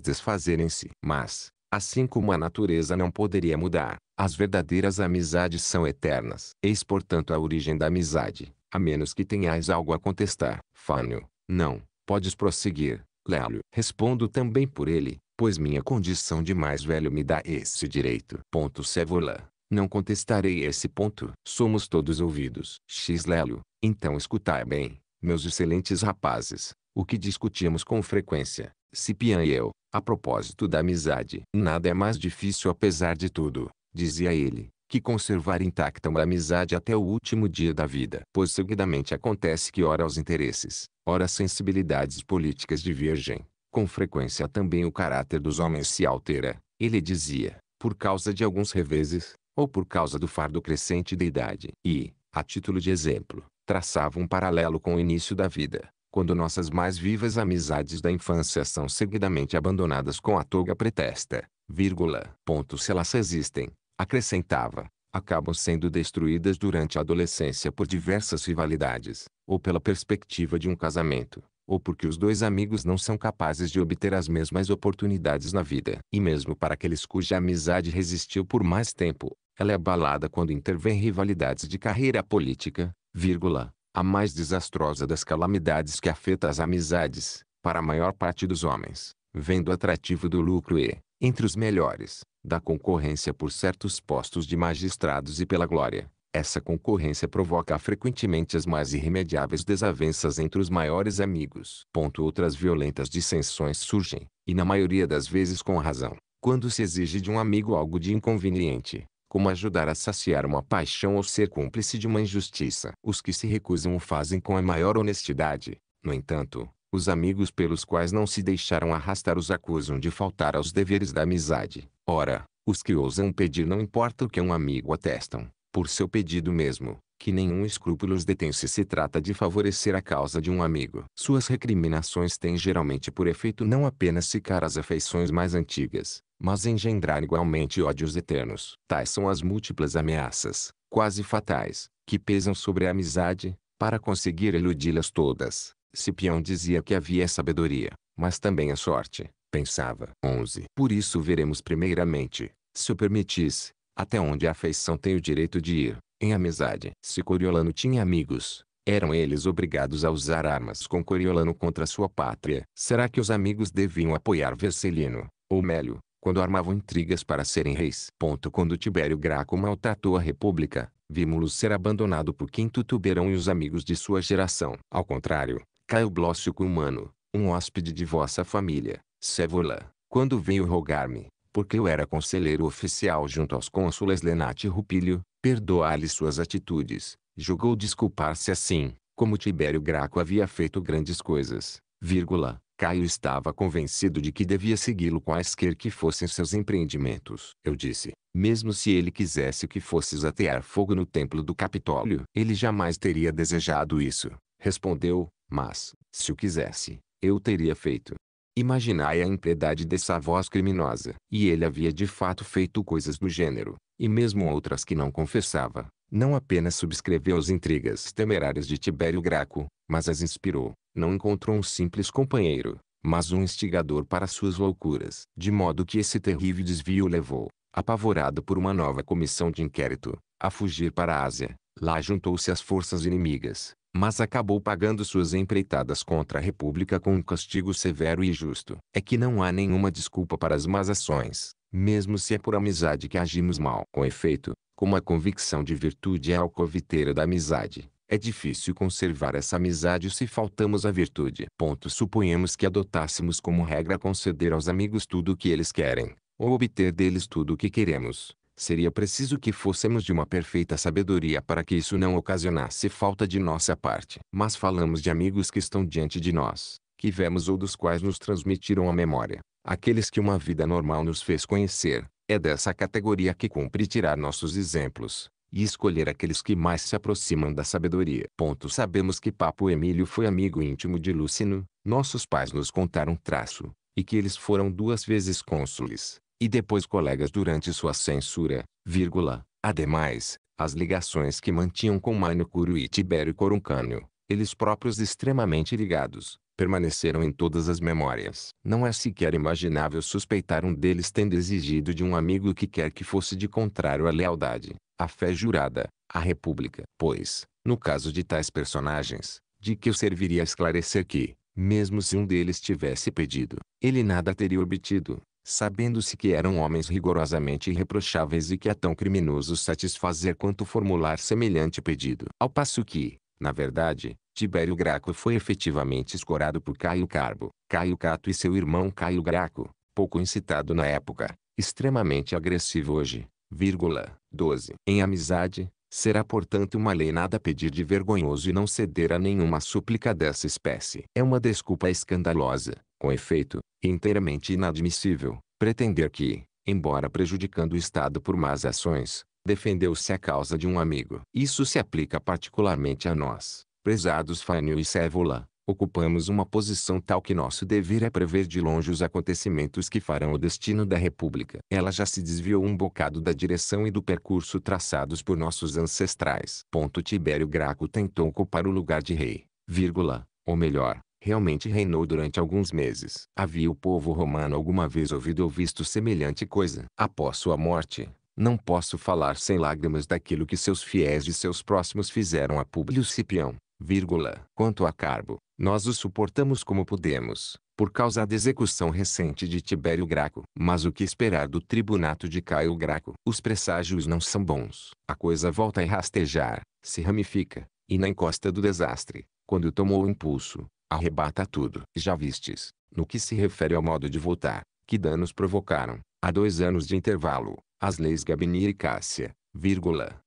Speaker 1: desfazerem-se. Mas, assim como a natureza não poderia mudar, as verdadeiras amizades são eternas. Eis portanto a origem da amizade, a menos que tenhais algo a contestar. Fânio, não, podes prosseguir. Lélio, respondo também por ele, pois minha condição de mais velho me dá esse direito. Ponto Sévola. Não contestarei esse ponto. Somos todos ouvidos. X Lélio, então escutai bem, meus excelentes rapazes, o que discutimos com frequência, Cipião e eu, a propósito da amizade. Nada é mais difícil apesar de tudo, dizia ele, que conservar intacta uma amizade até o último dia da vida. Pois seguidamente acontece que ora os interesses, ora as sensibilidades políticas divergem. Com frequência também o caráter dos homens se altera, ele dizia, por causa de alguns reveses, ou por causa do fardo crescente da idade. E, a título de exemplo, traçava um paralelo com o início da vida, quando nossas mais vivas amizades da infância são seguidamente abandonadas com a toga pretexta, vírgula. Ponto se elas existem, Acrescentava, acabam sendo destruídas durante a adolescência por diversas rivalidades, ou pela perspectiva de um casamento, ou porque os dois amigos não são capazes de obter as mesmas oportunidades na vida. E mesmo para aqueles cuja amizade resistiu por mais tempo, ela é abalada quando intervém rivalidades de carreira política, vírgula, a mais desastrosa das calamidades que afeta as amizades, para a maior parte dos homens, vendo o atrativo do lucro e, entre os melhores, da concorrência por certos postos de magistrados e pela glória. Essa concorrência provoca frequentemente as mais irremediáveis desavenças entre os maiores amigos. Ponto outras violentas dissensões surgem, e na maioria das vezes com razão, quando se exige de um amigo algo de inconveniente, como ajudar a saciar uma paixão ou ser cúmplice de uma injustiça. Os que se recusam o fazem com a maior honestidade. No entanto, os amigos pelos quais não se deixaram arrastar os acusam de faltar aos deveres da amizade Ora, os que ousam pedir não importa o que um amigo atestam, por seu pedido mesmo, que nenhum escrúpulo os detém se se trata de favorecer a causa de um amigo. Suas recriminações têm geralmente por efeito não apenas secar as afeições mais antigas, mas engendrar igualmente ódios eternos. Tais são as múltiplas ameaças, quase fatais, que pesam sobre a amizade, para conseguir eludi-las todas. Cipião dizia que havia sabedoria, mas também a sorte, pensava. 11. Por isso veremos primeiramente, se o permitisse, até onde a afeição tem o direito de ir, em amizade. Se Coriolano tinha amigos, eram eles obrigados a usar armas com Coriolano contra sua pátria. Será que os amigos deviam apoiar Vercelino, ou Mélio, quando armavam intrigas para serem reis? Ponto. Quando Tibério Graco maltratou a república, vimos-lo ser abandonado por Quinto Tuberão e os amigos de sua geração. Ao contrário, Caio Blócio Cumano, um hóspede de vossa família, Sévola, quando veio rogar-me, porque eu era conselheiro oficial junto aos cônsules Lenate e Rupílio, perdoar-lhe suas atitudes, julgou desculpar-se assim, como Tibério Graco havia feito grandes coisas, vírgula, Caio estava convencido de que devia segui-lo quaisquer que fossem seus empreendimentos. Eu disse, mesmo se ele quisesse que fosses atear fogo no templo do Capitólio, ele jamais teria desejado isso. Respondeu, mas, se o quisesse, eu teria feito. Imaginai a impiedade dessa voz criminosa. E ele havia de fato feito coisas do gênero, e mesmo outras que não confessava. Não apenas subscreveu as intrigas temerárias de Tibério Graco, mas as inspirou. Não encontrou um simples companheiro, mas um instigador para suas loucuras. De modo que esse terrível desvio levou, apavorado por uma nova comissão de inquérito, a fugir para a Ásia. Lá juntou-se às forças inimigas, mas acabou pagando suas empreitadas contra a República com um castigo severo e justo. É que não há nenhuma desculpa para as más ações, mesmo se é por amizade que agimos mal. Com efeito, como a convicção de virtude é a alcoviteira da amizade, é difícil conservar essa amizade se faltamos à virtude. Ponto. Suponhamos que adotássemos como regra conceder aos amigos tudo o que eles querem, ou obter deles tudo o que queremos seria preciso que fôssemos de uma perfeita sabedoria para que isso não ocasionasse falta de nossa parte. Mas falamos de amigos que estão diante de nós, que vemos ou dos quais nos transmitiram a memória. Aqueles que uma vida normal nos fez conhecer, é dessa categoria que cumpre tirar nossos exemplos e escolher aqueles que mais se aproximam da sabedoria. Ponto. Sabemos que Papo Emílio foi amigo íntimo de Lúcino, nossos pais nos contaram traço, e que eles foram duas vezes cônsules e depois colegas durante sua censura, vírgula, ademais, as ligações que mantinham com Mânio Curio e Tibério Coruncânio, eles próprios extremamente ligados, permaneceram em todas as memórias. Não é sequer imaginável suspeitar um deles tendo exigido de um amigo que quer que fosse de contrário à lealdade, à fé jurada, à república. Pois, no caso de tais personagens, de que eu serviria esclarecer que, mesmo se um deles tivesse pedido, ele nada teria obtido sabendo-se que eram homens rigorosamente irreprocháveis e que é tão criminoso satisfazer quanto formular semelhante pedido. Ao passo que, na verdade, Tibério Graco foi efetivamente escorado por Caio Carbo, Caio Cato e seu irmão Caio Graco, pouco incitado na época, extremamente agressivo hoje, vírgula, 12. Em amizade, será portanto uma lei nada pedir de vergonhoso e não ceder a nenhuma súplica dessa espécie. É uma desculpa escandalosa, com efeito, inteiramente inadmissível, pretender que, embora prejudicando o Estado por más ações, defendeu-se a causa de um amigo. Isso se aplica particularmente a nós, prezados Fânio e Sévola, ocupamos uma posição tal que nosso dever é prever de longe os acontecimentos que farão o destino da República. Ela já se desviou um bocado da direção e do percurso traçados por nossos ancestrais. Ponto Tibério Graco tentou ocupar o lugar de rei, vírgula, ou melhor, realmente reinou durante alguns meses. Havia o povo romano alguma vez ouvido ou visto semelhante coisa? Após sua morte, não posso falar sem lágrimas daquilo que seus fiéis e seus próximos fizeram a Públio Cipião, vírgula. Quanto a Carbo, nós o suportamos como pudemos, por causa da execução recente de Tibério Graco. Mas o que esperar do tribunato de Caio Graco? Os presságios não são bons. A coisa volta a rastejar, se ramifica, e na encosta do desastre, quando tomou o impulso, arrebata tudo. Já vistes, no que se refere ao modo de votar, que danos provocaram, há dois anos de intervalo, as leis Gabinir e Cássia,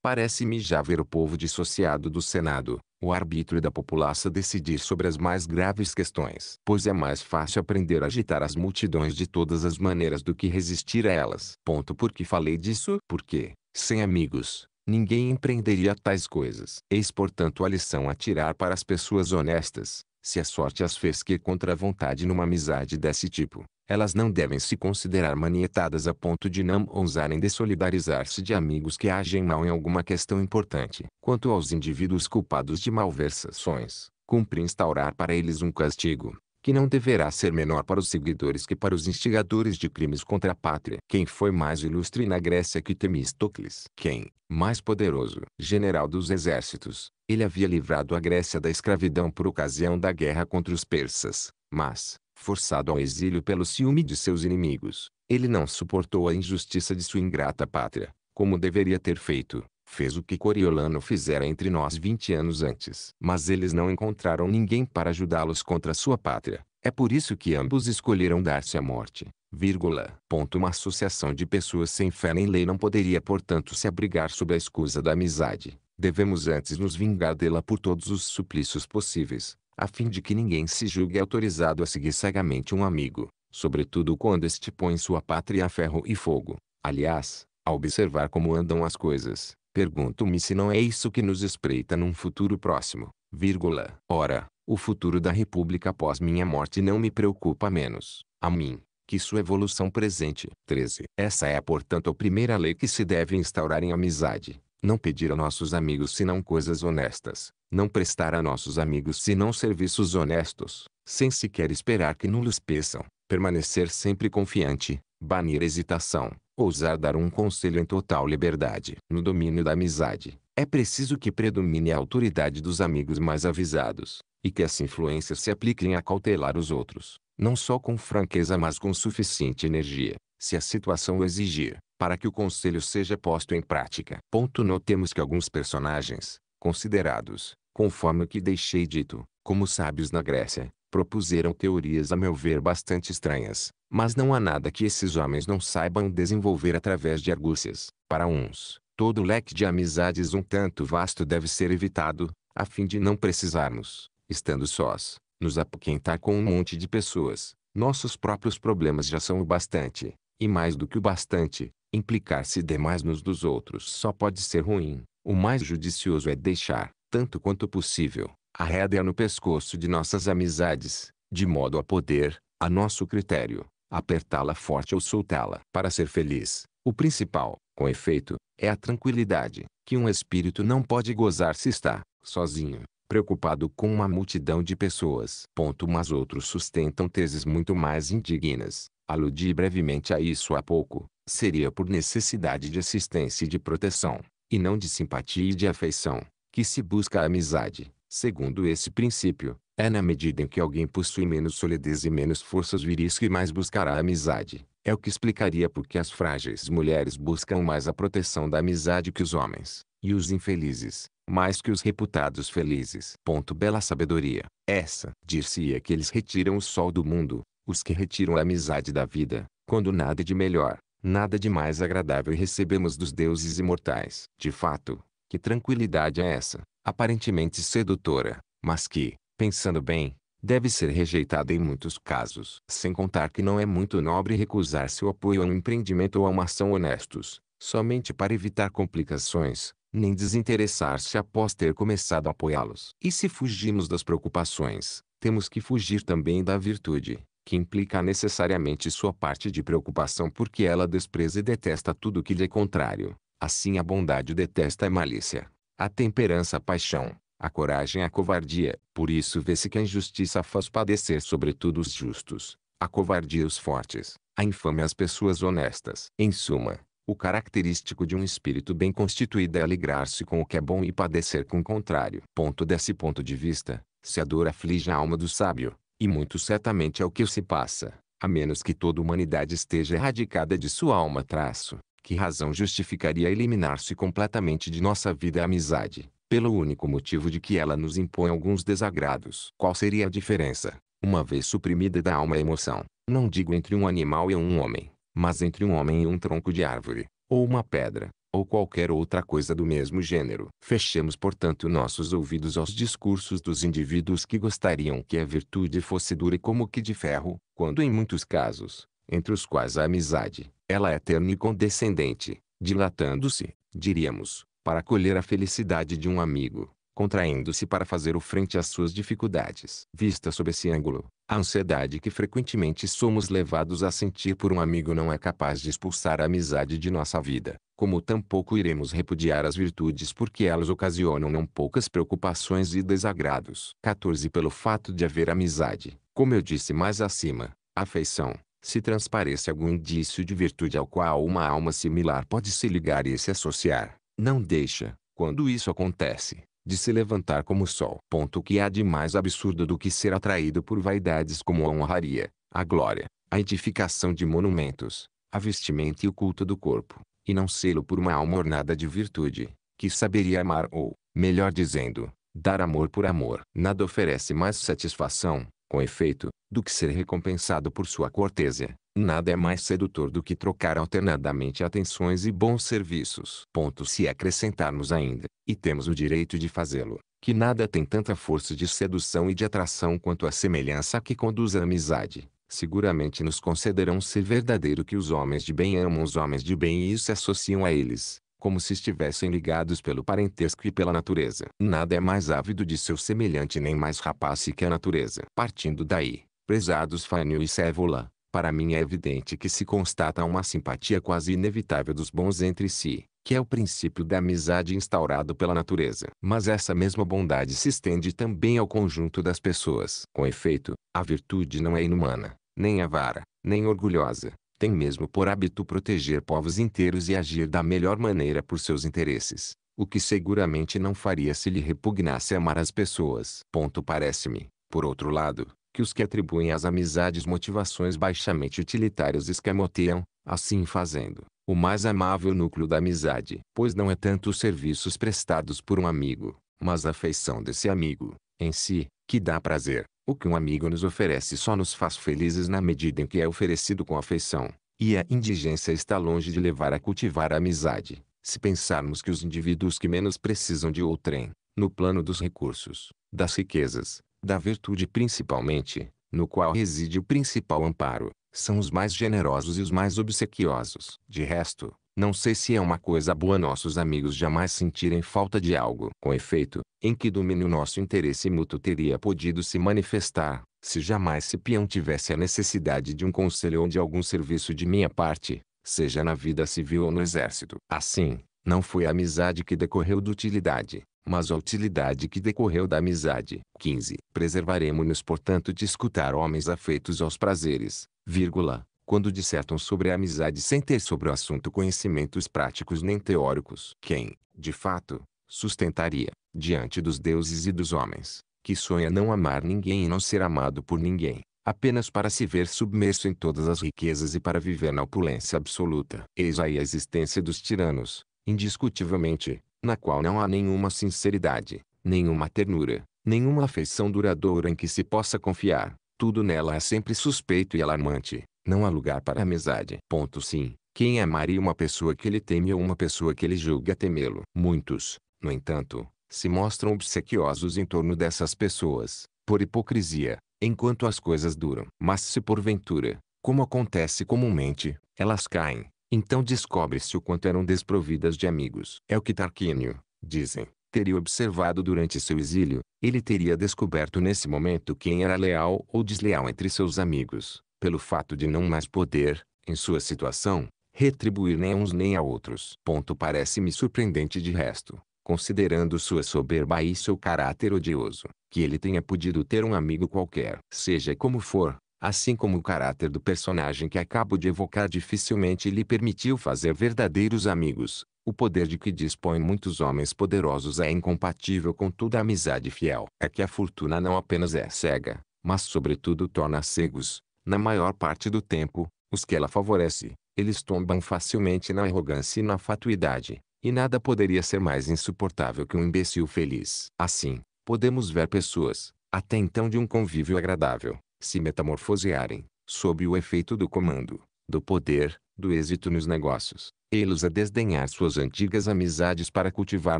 Speaker 1: Parece-me já ver o povo dissociado do Senado, o arbítrio da populaça decidir sobre as mais graves questões. Pois é mais fácil aprender a agitar as multidões de todas as maneiras do que resistir a elas. Ponto que falei disso? Porque, sem amigos, ninguém empreenderia tais coisas. Eis portanto a lição a tirar para as pessoas honestas, se a sorte as fez que contra a vontade numa amizade desse tipo, elas não devem se considerar manietadas a ponto de não ousarem desolidarizar-se de amigos que agem mal em alguma questão importante. Quanto aos indivíduos culpados de malversações, cumpre instaurar para eles um castigo, que não deverá ser menor para os seguidores que para os instigadores de crimes contra a pátria. Quem foi mais ilustre na Grécia que Temístocles? Quem, mais poderoso, general dos exércitos, ele havia livrado a Grécia da escravidão por ocasião da guerra contra os persas, mas, forçado ao exílio pelo ciúme de seus inimigos, ele não suportou a injustiça de sua ingrata pátria, como deveria ter feito. Fez o que Coriolano fizera entre nós vinte anos antes. Mas eles não encontraram ninguém para ajudá-los contra sua pátria. É por isso que ambos escolheram dar-se à morte. Vírgula. Ponto. Uma associação de pessoas sem fé nem lei não poderia, portanto, se abrigar sob a escusa da amizade devemos antes nos vingar dela por todos os suplícios possíveis, a fim de que ninguém se julgue autorizado a seguir cegamente um amigo, sobretudo quando este põe sua pátria a ferro e fogo. Aliás, ao observar como andam as coisas, pergunto-me se não é isso que nos espreita num futuro próximo, vírgula. Ora, o futuro da República após minha morte não me preocupa menos, a mim, que sua evolução presente. 13. Essa é, portanto, a primeira lei que se deve instaurar em amizade não pedir a nossos amigos senão coisas honestas, não prestar a nossos amigos senão serviços honestos, sem sequer esperar que nulos peçam, permanecer sempre confiante, banir hesitação, ousar dar um conselho em total liberdade. No domínio da amizade, é preciso que predomine a autoridade dos amigos mais avisados, e que essa influência se aplique em acautelar os outros, não só com franqueza mas com suficiente energia, se a situação o exigir para que o conselho seja posto em prática. Ponto Notemos que alguns personagens, considerados, conforme o que deixei dito, como sábios na Grécia, propuseram teorias a meu ver bastante estranhas, mas não há nada que esses homens não saibam desenvolver através de argúcias. Para uns, todo leque de amizades um tanto vasto deve ser evitado, a fim de não precisarmos, estando sós, nos apoquentar com um monte de pessoas. Nossos próprios problemas já são o bastante, e mais do que o bastante, Implicar-se demais nos dos outros só pode ser ruim. O mais judicioso é deixar, tanto quanto possível, a rédea no pescoço de nossas amizades, de modo a poder, a nosso critério, apertá-la forte ou soltá-la. Para ser feliz, o principal, com efeito, é a tranquilidade, que um espírito não pode gozar se está, sozinho, preocupado com uma multidão de pessoas. Ponto, mas outros sustentam teses muito mais indignas, Aludi brevemente a isso há pouco, seria por necessidade de assistência e de proteção, e não de simpatia e de afeição, que se busca a amizade. Segundo esse princípio, é na medida em que alguém possui menos solidez e menos forças viris que mais buscará a amizade. É o que explicaria por que as frágeis mulheres buscam mais a proteção da amizade que os homens, e os infelizes, mais que os reputados felizes. Ponto bela sabedoria. Essa, dir-se-ia que eles retiram o sol do mundo, os que retiram a amizade da vida, quando nada de melhor, nada de mais agradável recebemos dos deuses imortais. De fato, que tranquilidade é essa, aparentemente sedutora, mas que, pensando bem, deve ser rejeitada em muitos casos. Sem contar que não é muito nobre recusar seu apoio a um empreendimento ou a uma ação honestos, somente para evitar complicações, nem desinteressar-se após ter começado a apoiá-los. E se fugirmos das preocupações, temos que fugir também da virtude, que implica necessariamente sua parte de preocupação porque ela despreza e detesta tudo que lhe é contrário. Assim a bondade detesta a malícia, a temperança a paixão, a coragem a covardia. Por isso vê-se que a injustiça faz padecer sobretudo os justos, a covardia os fortes, a infâmia as pessoas honestas. Em suma, o característico de um espírito bem constituído é alegrar-se com o que é bom e padecer com o contrário. Ponto desse ponto de vista, se a dor aflige a alma do sábio, e muito certamente é o que se passa, a menos que toda humanidade esteja erradicada de sua alma. Traço, que razão justificaria eliminar-se completamente de nossa vida a amizade, pelo único motivo de que ela nos impõe alguns desagrados? Qual seria a diferença, uma vez suprimida da alma a emoção, não digo entre um animal e um homem, mas entre um homem e um tronco de árvore, ou uma pedra, ou qualquer outra coisa do mesmo gênero. Fechemos portanto nossos ouvidos aos discursos dos indivíduos que gostariam que a virtude fosse dura como que de ferro, quando em muitos casos, entre os quais a amizade, ela é eterna e condescendente, dilatando-se, diríamos, para acolher a felicidade de um amigo contraindo-se para fazer o frente às suas dificuldades. Vista sob esse ângulo, a ansiedade que frequentemente somos levados a sentir por um amigo não é capaz de expulsar a amizade de nossa vida, como tampouco iremos repudiar as virtudes porque elas ocasionam não poucas preocupações e desagrados. 14 Pelo fato de haver amizade, como eu disse mais acima, afeição, se transparece algum indício de virtude ao qual uma alma similar pode se ligar e se associar, não deixa, quando isso acontece, de se levantar como o sol. Ponto que há de mais absurdo do que ser atraído por vaidades como a honraria, a glória, a edificação de monumentos, a vestimenta e o culto do corpo, e não sê-lo por uma alma ornada de virtude, que saberia amar ou, melhor dizendo, dar amor por amor. Nada oferece mais satisfação, com efeito, do que ser recompensado por sua cortesia, Nada é mais sedutor do que trocar alternadamente atenções e bons serviços. Ponto se acrescentarmos ainda, e temos o direito de fazê-lo, que nada tem tanta força de sedução e de atração quanto a semelhança que conduz à amizade. Seguramente nos concederão ser verdadeiro que os homens de bem amam os homens de bem e se associam a eles, como se estivessem ligados pelo parentesco e pela natureza. Nada é mais ávido de seu semelhante nem mais rapaz que a natureza. Partindo daí, prezados Fânio e Sévola, para mim é evidente que se constata uma simpatia quase inevitável dos bons entre si, que é o princípio da amizade instaurado pela natureza. Mas essa mesma bondade se estende também ao conjunto das pessoas. Com efeito, a virtude não é inumana, nem avara, nem orgulhosa, tem mesmo por hábito proteger povos inteiros e agir da melhor maneira por seus interesses, o que seguramente não faria se lhe repugnasse amar as pessoas. Ponto parece-me, por outro lado, que os que atribuem às amizades motivações baixamente utilitárias escamoteiam, assim fazendo, o mais amável núcleo da amizade. Pois não é tanto os serviços prestados por um amigo, mas a afeição desse amigo, em si, que dá prazer. O que um amigo nos oferece só nos faz felizes na medida em que é oferecido com afeição. E a indigência está longe de levar a cultivar a amizade, se pensarmos que os indivíduos que menos precisam de outrem, no plano dos recursos, das riquezas, da virtude principalmente, no qual reside o principal amparo, são os mais generosos e os mais obsequiosos. De resto, não sei se é uma coisa boa nossos amigos jamais sentirem falta de algo. Com efeito, em que domínio nosso interesse mútuo teria podido se manifestar, se jamais Cipião tivesse a necessidade de um conselho ou de algum serviço de minha parte, seja na vida civil ou no exército. Assim, não foi a amizade que decorreu da utilidade, mas a utilidade que decorreu da amizade. 15. Preservaremos-nos portanto de escutar homens afeitos aos prazeres, vírgula, quando dissertam sobre a amizade sem ter sobre o assunto conhecimentos práticos nem teóricos. Quem, de fato, sustentaria, diante dos deuses e dos homens, que sonha não amar ninguém e não ser amado por ninguém, apenas para se ver submerso em todas as riquezas e para viver na opulência absoluta. Eis aí a existência dos tiranos, indiscutivelmente, na qual não há nenhuma sinceridade, nenhuma ternura, nenhuma afeição duradoura em que se possa confiar. Tudo nela é sempre suspeito e alarmante. Não há lugar para amizade. Ponto sim. Quem amaria uma pessoa que ele teme ou uma pessoa que ele julga temê-lo? Muitos, no entanto, se mostram obsequiosos em torno dessas pessoas, por hipocrisia, enquanto as coisas duram. Mas se porventura, como acontece comumente, elas caem, então descobre-se o quanto eram desprovidas de amigos. É o que Tarquínio, dizem, teria observado durante seu exílio. Ele teria descoberto nesse momento quem era leal ou desleal entre seus amigos, pelo fato de não mais poder, em sua situação, retribuir nem a uns nem a outros. Ponto parece-me surpreendente de resto, considerando sua soberba e seu caráter odioso, que ele tenha podido ter um amigo qualquer. Seja como for, assim como o caráter do personagem que acabo de evocar dificilmente lhe permitiu fazer verdadeiros amigos. O poder de que dispõem muitos homens poderosos é incompatível com toda amizade fiel. É que a fortuna não apenas é cega, mas sobretudo torna cegos, na maior parte do tempo, os que ela favorece. Eles tombam facilmente na arrogância e na fatuidade, e nada poderia ser mais insuportável que um imbecil feliz. Assim, podemos ver pessoas, até então de um convívio agradável, se metamorfosearem, sob o efeito do comando, do poder, do êxito nos negócios, eles a desdenhar suas antigas amizades para cultivar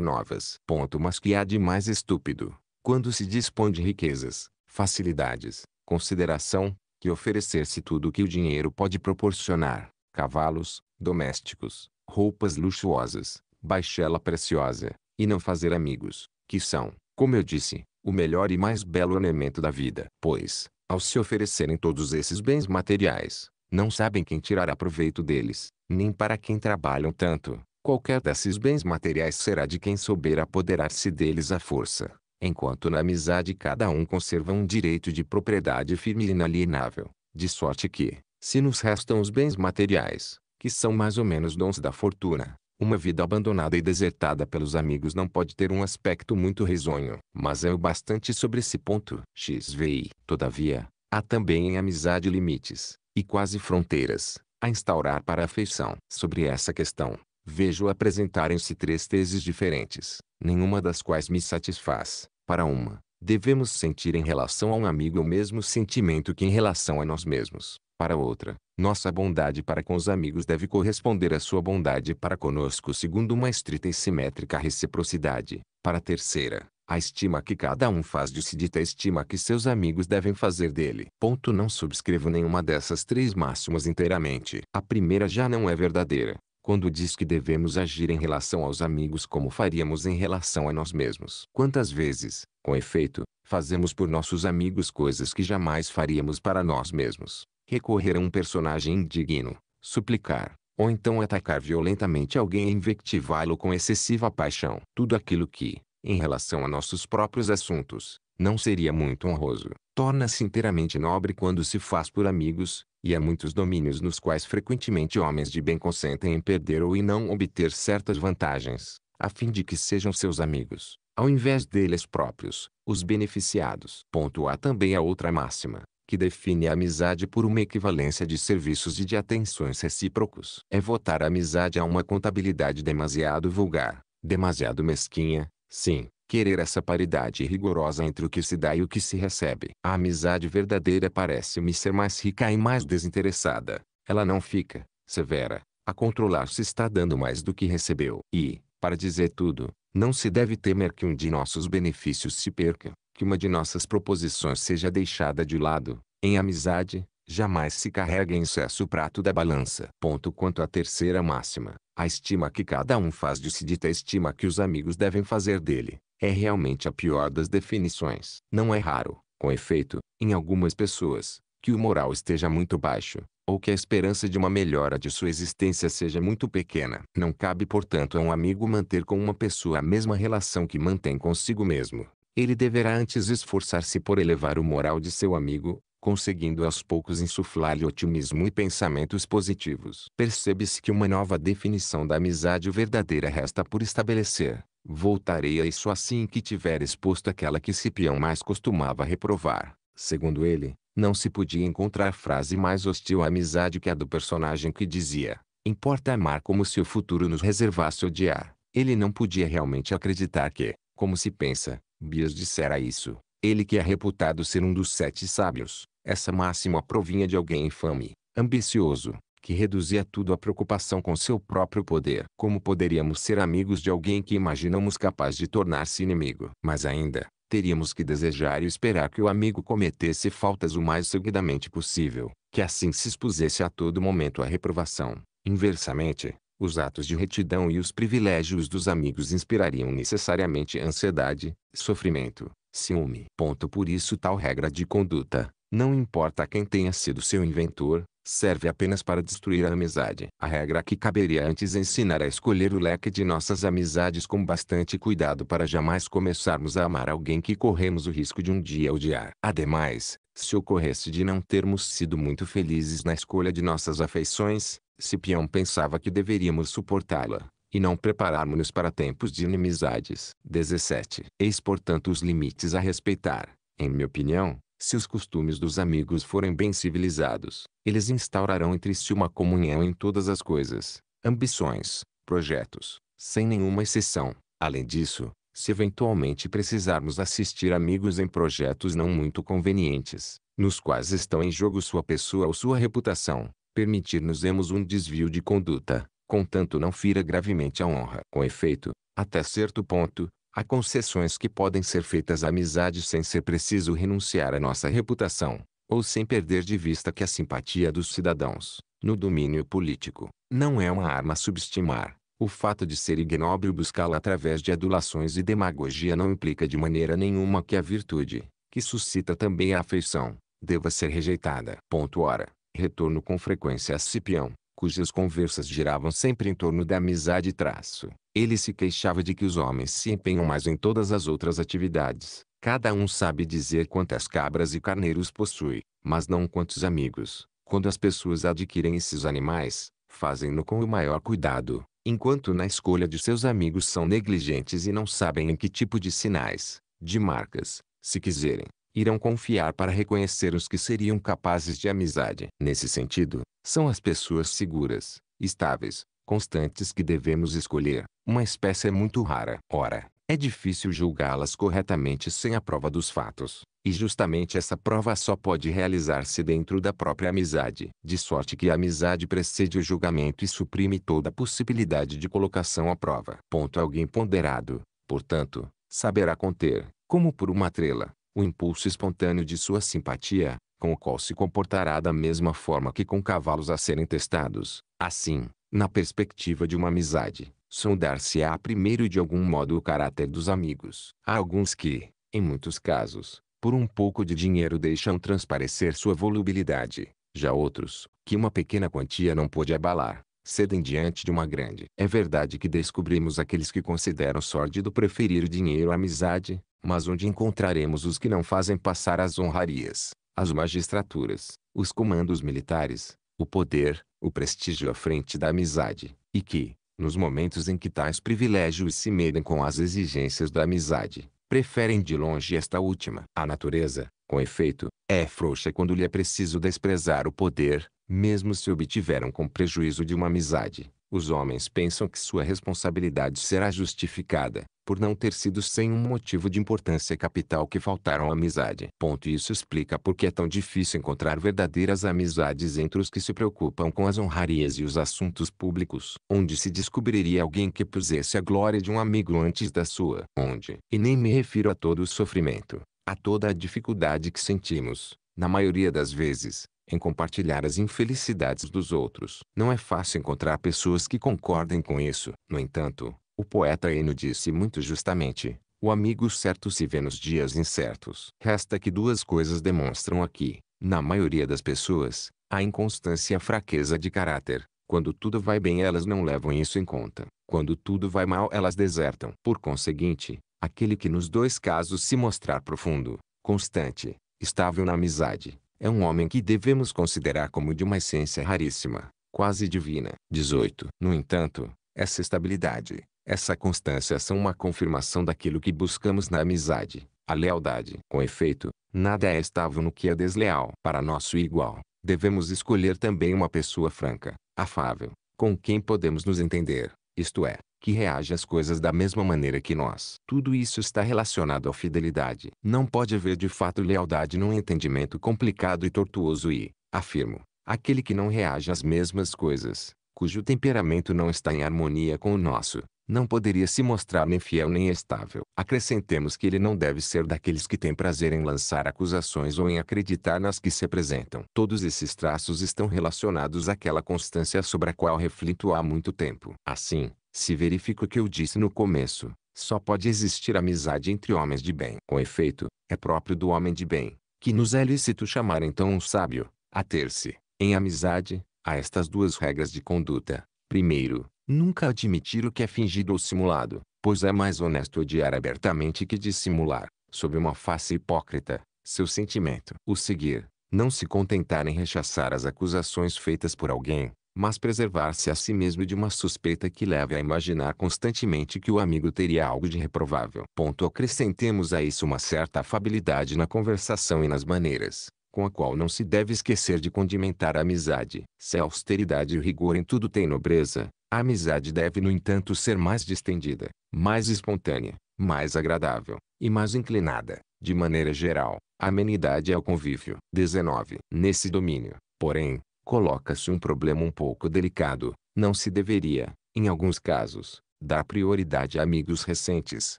Speaker 1: novas. Ponto mas que há de mais estúpido, quando se dispõe de riquezas, facilidades, consideração, que oferecer-se tudo o que o dinheiro pode proporcionar, cavalos, domésticos, roupas luxuosas, baixela preciosa, e não fazer amigos, que são, como eu disse, o melhor e mais belo elemento da vida. Pois, ao se oferecerem todos esses bens materiais, não sabem quem tirará proveito deles, nem para quem trabalham tanto. Qualquer desses bens materiais será de quem souber apoderar-se deles à força, enquanto na amizade cada um conserva um direito de propriedade firme e inalienável, de sorte que, se nos restam os bens materiais, que são mais ou menos dons da fortuna, uma vida abandonada e desertada pelos amigos não pode ter um aspecto muito risonho, mas é o bastante sobre esse ponto. XVI. Todavia, há também em amizade limites, e quase fronteiras, a instaurar para a afeição. Sobre essa questão, vejo apresentarem-se três teses diferentes, nenhuma das quais me satisfaz. Para uma, devemos sentir em relação a um amigo o mesmo sentimento que em relação a nós mesmos. Para outra, nossa bondade para com os amigos deve corresponder à sua bondade para conosco segundo uma estrita e simétrica reciprocidade. Para a terceira, a estima que cada um faz de si dita estima que seus amigos devem fazer dele. Ponto não subscrevo nenhuma dessas três máximas inteiramente. A primeira já não é verdadeira, quando diz que devemos agir em relação aos amigos como faríamos em relação a nós mesmos. Quantas vezes, com efeito, fazemos por nossos amigos coisas que jamais faríamos para nós mesmos recorrer a um personagem indigno, suplicar, ou então atacar violentamente alguém e invectivá-lo com excessiva paixão. Tudo aquilo que, em relação a nossos próprios assuntos, não seria muito honroso, torna-se inteiramente nobre quando se faz por amigos, e há muitos domínios nos quais frequentemente homens de bem consentem em perder ou em não obter certas vantagens, a fim de que sejam seus amigos, ao invés deles próprios, os beneficiados. Ponto há também a outra máxima, que define a amizade por uma equivalência de serviços e de atenções recíprocos. É votar a amizade a uma contabilidade demasiado vulgar, demasiado mesquinha, sim, querer essa paridade rigorosa entre o que se dá e o que se recebe. A amizade verdadeira parece-me ser mais rica e mais desinteressada. Ela não fica, severa, a controlar se está dando mais do que recebeu. E, para dizer tudo, não se deve temer que um de nossos benefícios se perca que uma de nossas proposições seja deixada de lado, em amizade, jamais se carrega em excesso o prato da balança. Ponto quanto à terceira máxima, a estima que cada um faz de si dita estima que os amigos devem fazer dele, é realmente a pior das definições. Não é raro, com efeito, em algumas pessoas, que o moral esteja muito baixo, ou que a esperança de uma melhora de sua existência seja muito pequena. Não cabe, portanto, a um amigo manter com uma pessoa a mesma relação que mantém consigo mesmo ele deverá antes esforçar-se por elevar o moral de seu amigo, conseguindo aos poucos insuflar-lhe otimismo e pensamentos positivos. Percebe-se que uma nova definição da amizade verdadeira resta por estabelecer. Voltarei a isso assim que tiver exposto aquela que Cipião mais costumava reprovar. Segundo ele, não se podia encontrar frase mais hostil à amizade que a do personagem que dizia: Importa amar como se o futuro nos reservasse odiar. Ele não podia realmente acreditar que, como se pensa, Bias dissera isso. Ele que é reputado ser um dos sete sábios. Essa máxima provinha de alguém infame, ambicioso, que reduzia tudo à preocupação com seu próprio poder. Como poderíamos ser amigos de alguém que imaginamos capaz de tornar-se inimigo? Mas ainda, teríamos que desejar e esperar que o amigo cometesse faltas o mais seguidamente possível, que assim se expusesse a todo momento à reprovação. Inversamente, os atos de retidão e os privilégios dos amigos inspirariam necessariamente ansiedade, sofrimento, ciúme. Ponto por isso tal regra de conduta, não importa quem tenha sido seu inventor, serve apenas para destruir a amizade. A regra que caberia antes ensinar a escolher o leque de nossas amizades com bastante cuidado para jamais começarmos a amar alguém que corremos o risco de um dia odiar. Ademais, se ocorresse de não termos sido muito felizes na escolha de nossas afeições, Cipião pensava que deveríamos suportá-la, e não prepararmos-nos para tempos de inimizades. 17. Eis portanto os limites a respeitar. Em minha opinião, se os costumes dos amigos forem bem civilizados, eles instaurarão entre si uma comunhão em todas as coisas, ambições, projetos, sem nenhuma exceção. Além disso, se eventualmente precisarmos assistir amigos em projetos não muito convenientes, nos quais estão em jogo sua pessoa ou sua reputação, permitir nos um desvio de conduta, contanto não fira gravemente a honra. Com efeito, até certo ponto, há concessões que podem ser feitas à amizade sem ser preciso renunciar à nossa reputação, ou sem perder de vista que a simpatia dos cidadãos, no domínio político, não é uma arma a subestimar. O fato de ser ignóbil buscá-la através de adulações e demagogia não implica de maneira nenhuma que a virtude, que suscita também a afeição, deva ser rejeitada. Ponto ora retorno com frequência a Cipião, cujas conversas giravam sempre em torno da amizade traço. Ele se queixava de que os homens se empenham mais em todas as outras atividades. Cada um sabe dizer quantas cabras e carneiros possui, mas não quantos amigos. Quando as pessoas adquirem esses animais, fazem-no com o maior cuidado, enquanto na escolha de seus amigos são negligentes e não sabem em que tipo de sinais, de marcas, se quiserem, irão confiar para reconhecer os que seriam capazes de amizade. Nesse sentido, são as pessoas seguras, estáveis, constantes que devemos escolher. Uma espécie é muito rara. Ora, é difícil julgá-las corretamente sem a prova dos fatos, e justamente essa prova só pode realizar-se dentro da própria amizade. De sorte que a amizade precede o julgamento e suprime toda possibilidade de colocação à prova. Ponto alguém ponderado, portanto, saberá conter, como por uma trela, o impulso espontâneo de sua simpatia, com o qual se comportará da mesma forma que com cavalos a serem testados. Assim, na perspectiva de uma amizade, sondar-se-á primeiro de algum modo o caráter dos amigos. Há alguns que, em muitos casos, por um pouco de dinheiro deixam transparecer sua volubilidade. Já outros, que uma pequena quantia não pôde abalar, cedem diante de uma grande. É verdade que descobrimos aqueles que consideram sórdido preferir o dinheiro à amizade, mas onde encontraremos os que não fazem passar as honrarias, as magistraturas, os comandos militares, o poder, o prestígio à frente da amizade, e que, nos momentos em que tais privilégios se medem com as exigências da amizade, preferem de longe esta última. A natureza, com efeito, é frouxa quando lhe é preciso desprezar o poder, mesmo se obtiveram com prejuízo de uma amizade. Os homens pensam que sua responsabilidade será justificada, por não ter sido sem um motivo de importância capital que faltaram à amizade. Ponto isso explica por que é tão difícil encontrar verdadeiras amizades entre os que se preocupam com as honrarias e os assuntos públicos, onde se descobriria alguém que pusesse a glória de um amigo antes da sua, onde, e nem me refiro a todo o sofrimento, a toda a dificuldade que sentimos, na maioria das vezes, em compartilhar as infelicidades dos outros. Não é fácil encontrar pessoas que concordem com isso. No entanto, o poeta Eno disse muito justamente: o amigo certo se vê nos dias incertos. Resta que duas coisas demonstram aqui, na maioria das pessoas, a inconstância e a fraqueza de caráter. Quando tudo vai bem elas não levam isso em conta. Quando tudo vai mal elas desertam. Por conseguinte, aquele que nos dois casos se mostrar profundo, constante, estável na amizade, é um homem que devemos considerar como de uma essência raríssima, quase divina. 18. No entanto, essa estabilidade, essa constância são uma confirmação daquilo que buscamos na amizade, a lealdade. Com efeito, nada é estável no que é desleal. Para nosso igual, devemos escolher também uma pessoa franca, afável, com quem podemos nos entender, isto é, que reage às coisas da mesma maneira que nós. Tudo isso está relacionado à fidelidade. Não pode haver de fato lealdade num entendimento complicado e tortuoso e, afirmo, aquele que não reage às mesmas coisas, cujo temperamento não está em harmonia com o nosso, não poderia se mostrar nem fiel nem estável. Acrescentemos que ele não deve ser daqueles que têm prazer em lançar acusações ou em acreditar nas que se apresentam. Todos esses traços estão relacionados àquela constância sobre a qual reflito há muito tempo. Assim, se verifica o que eu disse no começo, só pode existir amizade entre homens de bem. Com efeito, é próprio do homem de bem, que nos é lícito chamar então um sábio, a ter-se, em amizade, a estas duas regras de conduta. Primeiro, nunca admitir o que é fingido ou simulado, pois é mais honesto odiar abertamente que dissimular, sob uma face hipócrita, seu sentimento. O seguir, não se contentar em rechaçar as acusações feitas por alguém, mas preservar-se a si mesmo de uma suspeita que leve a imaginar constantemente que o amigo teria algo de reprovável. Ponto. Acrescentemos a isso uma certa afabilidade na conversação e nas maneiras, com a qual não se deve esquecer de condimentar a amizade. Se a austeridade e o rigor em tudo têm nobreza, a amizade deve, no entanto, ser mais distendida, mais espontânea, mais agradável e mais inclinada, de maneira geral, à amenidade ao é convívio. 19. Nesse domínio, porém, coloca-se um problema um pouco delicado. Não se deveria, em alguns casos, dar prioridade a amigos recentes,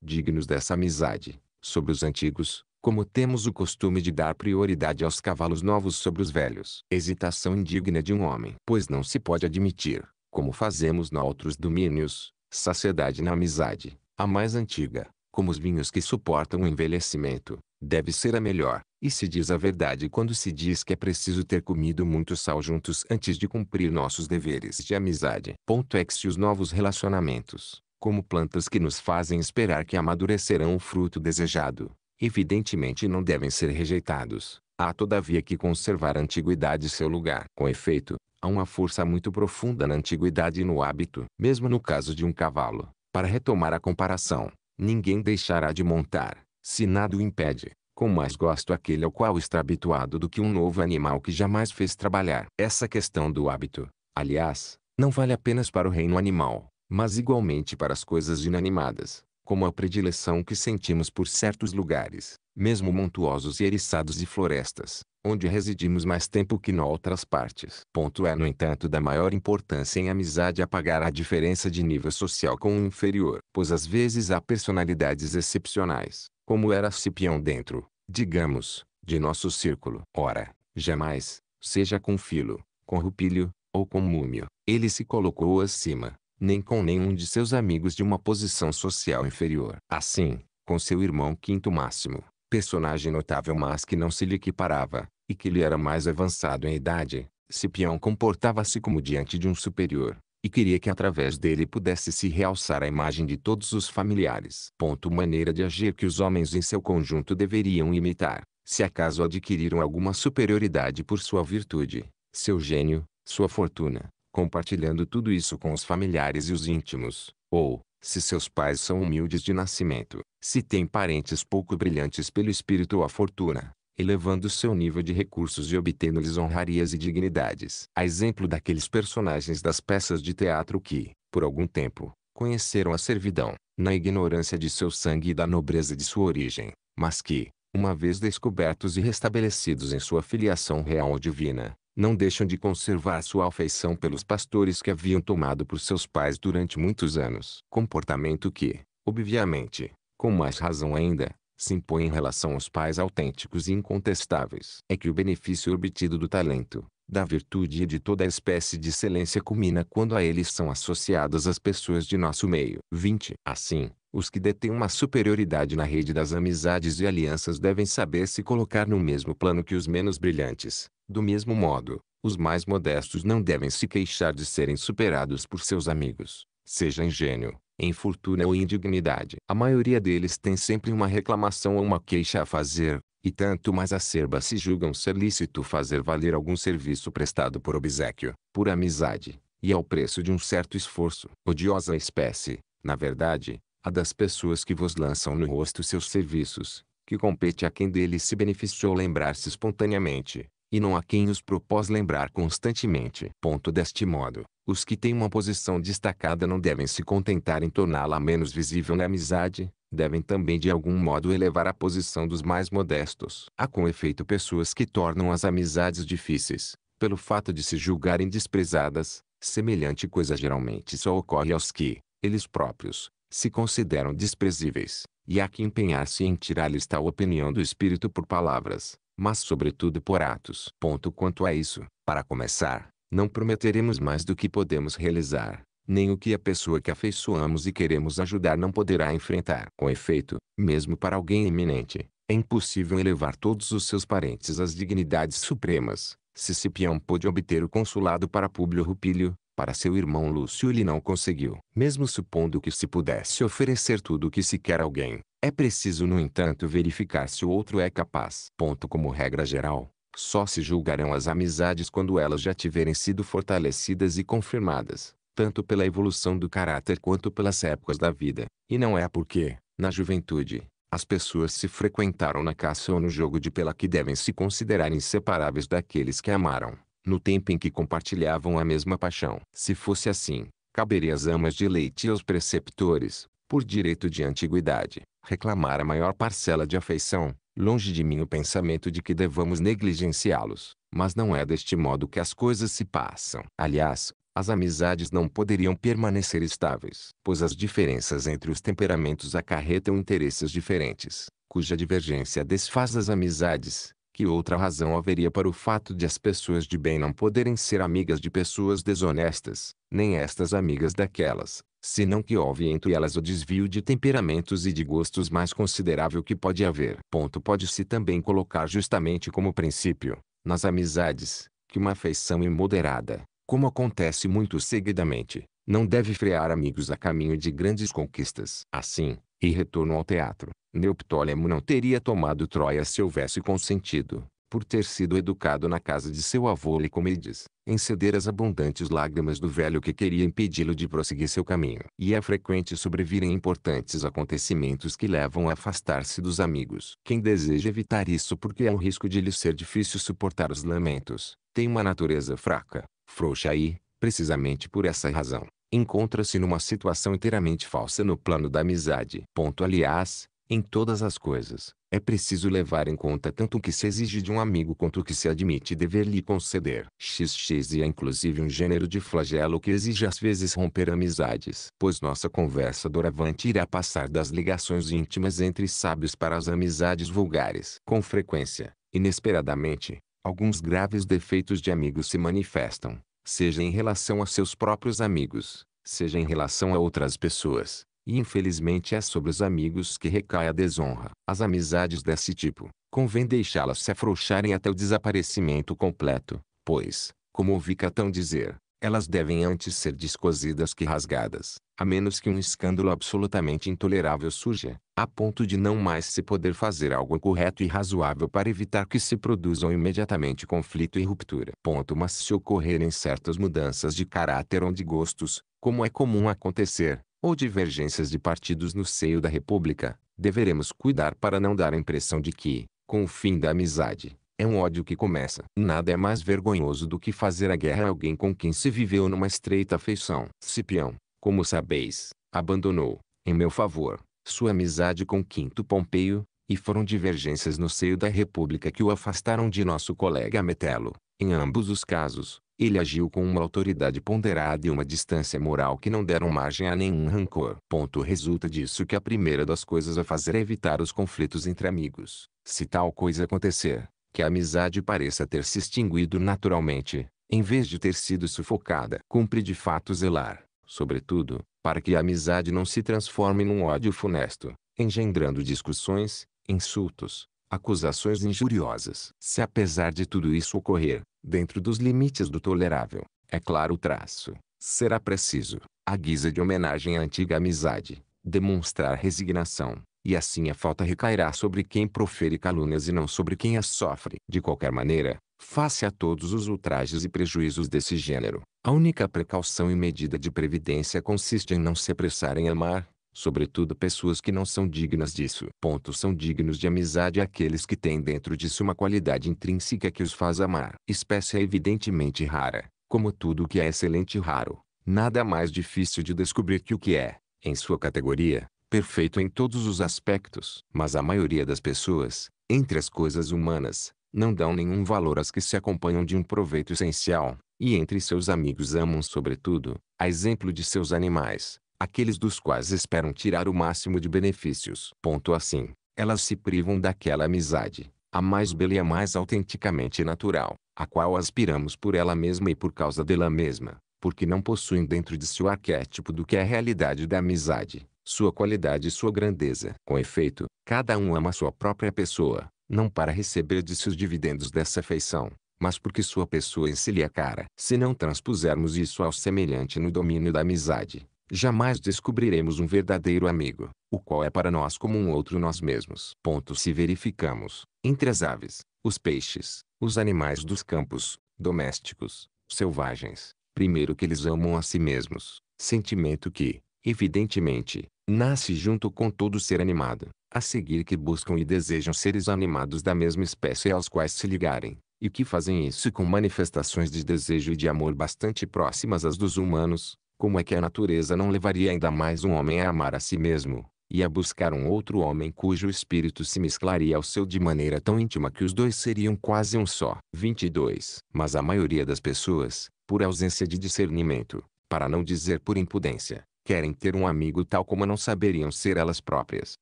Speaker 1: dignos dessa amizade, sobre os antigos, como temos o costume de dar prioridade aos cavalos novos sobre os velhos. Hesitação indigna de um homem. Pois não se pode admitir, como fazemos na outros domínios, saciedade na amizade, a mais antiga, como os vinhos que suportam o envelhecimento, deve ser a melhor, e se diz a verdade quando se diz que é preciso ter comido muito sal juntos antes de cumprir nossos deveres de amizade. Ponto é que se os novos relacionamentos, como plantas que nos fazem esperar que amadurecerão o fruto desejado, evidentemente não devem ser rejeitados. Há todavia que conservar a antiguidade seu lugar. Com efeito, há uma força muito profunda na antiguidade e no hábito, mesmo no caso de um cavalo. Para retomar a comparação, ninguém deixará de montar, se nada o impede, com mais gosto aquele ao qual está habituado do que um novo animal que jamais fez trabalhar. Essa questão do hábito, aliás, não vale apenas para o reino animal, mas igualmente para as coisas inanimadas, como a predileção que sentimos por certos lugares, mesmo montuosos e eriçados de florestas, onde residimos mais tempo que noutras partes. Ponto é no entanto da maior importância em amizade apagar a diferença de nível social com o inferior, pois às vezes há personalidades excepcionais, como era Cipião dentro, digamos, de nosso círculo. Ora, jamais, seja com Filo, com rupilho, ou com Múmio, ele se colocou acima, nem com nenhum de seus amigos de uma posição social inferior. Assim, com seu irmão Quinto Máximo, personagem notável mas que não se lhe equiparava, e que lhe era mais avançado em idade, Cipião comportava-se como diante de um superior, e queria que através dele pudesse se realçar a imagem de todos os familiares. Ponto maneira de agir que os homens em seu conjunto deveriam imitar, se acaso adquiriram alguma superioridade por sua virtude, seu gênio, sua fortuna, compartilhando tudo isso com os familiares e os íntimos, ou, se seus pais são humildes de nascimento, se têm parentes pouco brilhantes pelo espírito ou a fortuna, elevando seu nível de recursos e obtendo-lhes honrarias e dignidades. A exemplo daqueles personagens das peças de teatro que, por algum tempo, conheceram a servidão, na ignorância de seu sangue e da nobreza de sua origem, mas que, uma vez descobertos e restabelecidos em sua filiação real ou divina, não deixam de conservar sua afeição pelos pastores que haviam tomado por seus pais durante muitos anos. Comportamento que, obviamente, com mais razão ainda, se impõe em relação aos pais autênticos e incontestáveis é que o benefício obtido do talento, da virtude e de toda espécie de excelência culmina quando a eles são associadas as pessoas de nosso meio. 20. Assim, os que detêm uma superioridade na rede das amizades e alianças devem saber se colocar no mesmo plano que os menos brilhantes. Do mesmo modo, os mais modestos não devem se queixar de serem superados por seus amigos, seja em gênio, em fortuna ou indignidade. A maioria deles tem sempre uma reclamação ou uma queixa a fazer, e tanto mais acerba se julgam ser lícito fazer valer algum serviço prestado por obsequio, por amizade, e ao preço de um certo esforço. Odiosa espécie, na verdade, a das pessoas que vos lançam no rosto seus serviços, que compete a quem deles se beneficiou lembrar-se espontaneamente, e não há quem os propós lembrar constantemente. Ponto deste modo, os que têm uma posição destacada não devem se contentar em torná-la menos visível na amizade, devem também de algum modo elevar a posição dos mais modestos. Há com efeito pessoas que tornam as amizades difíceis, pelo fato de se julgarem desprezadas, semelhante coisa geralmente só ocorre aos que, eles próprios, se consideram desprezíveis, e há que empenhar-se em tirar-lhes tal opinião do espírito por palavras, mas sobretudo por atos. Ponto quanto a isso, para começar, não prometeremos mais do que podemos realizar, nem o que a pessoa que afeiçoamos e queremos ajudar não poderá enfrentar. Com efeito, mesmo para alguém eminente, é impossível elevar todos os seus parentes às dignidades supremas. Se Cipião pôde obter o consulado para Públio Rupílio, para seu irmão Lúcio ele não conseguiu. Mesmo supondo que se pudesse oferecer tudo o que se quer a alguém, é preciso no entanto verificar se o outro é capaz. Ponto como regra geral, só se julgarão as amizades quando elas já tiverem sido fortalecidas e confirmadas, tanto pela evolução do caráter quanto pelas épocas da vida. E não é porque, na juventude, as pessoas se frequentaram na caça ou no jogo de pela que devem se considerar inseparáveis daqueles que amaram no tempo em que compartilhavam a mesma paixão. Se fosse assim, caberia às amas de leite e aos preceptores, por direito de antiguidade, reclamar a maior parcela de afeição, longe de mim o pensamento de que devamos negligenciá-los, mas não é deste modo que as coisas se passam. Aliás, as amizades não poderiam permanecer estáveis, pois as diferenças entre os temperamentos acarretam interesses diferentes, cuja divergência desfaz as amizades, que outra razão haveria para o fato de as pessoas de bem não poderem ser amigas de pessoas desonestas, nem estas amigas daquelas, senão que houve entre elas o desvio de temperamentos e de gostos mais considerável que pode haver. Ponto pode-se também colocar justamente como princípio, nas amizades, que uma afeição imoderada, como acontece muito seguidamente, não deve frear amigos a caminho de grandes conquistas. Assim, e retorno ao teatro. Neoptólemo não teria tomado Troia se houvesse consentido, por ter sido educado na casa de seu avô Licomedes, em ceder as abundantes lágrimas do velho que queria impedi-lo de prosseguir seu caminho. E é frequente sobrevirem importantes acontecimentos que levam a afastar-se dos amigos. Quem deseja evitar isso porque há um risco de lhe ser difícil suportar os lamentos, tem uma natureza fraca, frouxa e, precisamente por essa razão, encontra-se numa situação inteiramente falsa no plano da amizade. Ponto aliás, em todas as coisas, é preciso levar em conta tanto o que se exige de um amigo quanto o que se admite dever lhe conceder. XX e é inclusive um gênero de flagelo que exige às vezes romper amizades, pois nossa conversa doravante irá passar das ligações íntimas entre sábios para as amizades vulgares. Com frequência, inesperadamente, alguns graves defeitos de amigos se manifestam seja em relação a seus próprios amigos, seja em relação a outras pessoas. E infelizmente é sobre os amigos que recai a desonra. As amizades desse tipo, convém deixá-las se afrouxarem até o desaparecimento completo, pois, como ouvi Catão dizer, elas devem antes ser descosidas que rasgadas, a menos que um escândalo absolutamente intolerável surja, a ponto de não mais se poder fazer algo correto e razoável para evitar que se produzam imediatamente conflito e ruptura. Ponto. Mas se ocorrerem certas mudanças de caráter ou de gostos, como é comum acontecer, ou divergências de partidos no seio da República, deveremos cuidar para não dar a impressão de que, com o fim da amizade, é um ódio que começa. Nada é mais vergonhoso do que fazer a guerra a alguém com quem se viveu numa estreita afeição. Cipião, como sabeis, abandonou, em meu favor, sua amizade com Quinto Pompeio, e foram divergências no seio da República que o afastaram de nosso colega Metelo. Em ambos os casos, ele agiu com uma autoridade ponderada e uma distância moral que não deram margem a nenhum rancor. Ponto resulta disso que a primeira das coisas a fazer é evitar os conflitos entre amigos. Se tal coisa acontecer, que a amizade pareça ter se extinguido naturalmente, em vez de ter sido sufocada. Cumpre de fato zelar, sobretudo, para que a amizade não se transforme num ódio funesto, engendrando discussões, insultos, acusações injuriosas. Se apesar de tudo isso ocorrer, dentro dos limites do tolerável, é claro o traço, será preciso, à guisa de homenagem à antiga amizade, demonstrar resignação, e assim a falta recairá sobre quem profere calúnias e não sobre quem as sofre. De qualquer maneira, Face a todos os ultrajes e prejuízos desse gênero, a única precaução e medida de previdência consiste em não se apressar em amar, sobretudo pessoas que não são dignas disso. Pontos são dignos de amizade aqueles que têm dentro de si uma qualidade intrínseca que os faz amar. Espécie é evidentemente rara, como tudo que é excelente e raro. Nada mais difícil de descobrir que o que é, em sua categoria, perfeito em todos os aspectos. Mas a maioria das pessoas, entre as coisas humanas, não dão nenhum valor às que se acompanham de um proveito essencial, e entre seus amigos amam sobretudo, a exemplo de seus animais, aqueles dos quais esperam tirar o máximo de benefícios. Ponto assim, elas se privam daquela amizade, a mais bela e a mais autenticamente natural, a qual aspiramos por ela mesma e por causa dela mesma, porque não possuem dentro de si o arquétipo do que é a realidade da amizade, sua qualidade e sua grandeza. Com efeito, cada um ama sua própria pessoa, não para receber de seus dividendos dessa feição, mas porque sua pessoa em si lhe é cara. Se não transpusermos isso ao semelhante no domínio da amizade, jamais descobriremos um verdadeiro amigo, o qual é para nós como um outro nós mesmos. Ponto se verificamos, entre as aves, os peixes, os animais dos campos, domésticos, selvagens, primeiro que eles amam a si mesmos, sentimento que, evidentemente, nasce junto com todo ser animado a seguir que buscam e desejam seres animados da mesma espécie aos quais se ligarem, e que fazem isso com manifestações de desejo e de amor bastante próximas às dos humanos, como é que a natureza não levaria ainda mais um homem a amar a si mesmo, e a buscar um outro homem cujo espírito se mesclaria ao seu de maneira tão íntima que os dois seriam quase um só? 22. Mas a maioria das pessoas, por ausência de discernimento, para não dizer por impudência, Querem ter um amigo tal como não saberiam ser elas próprias.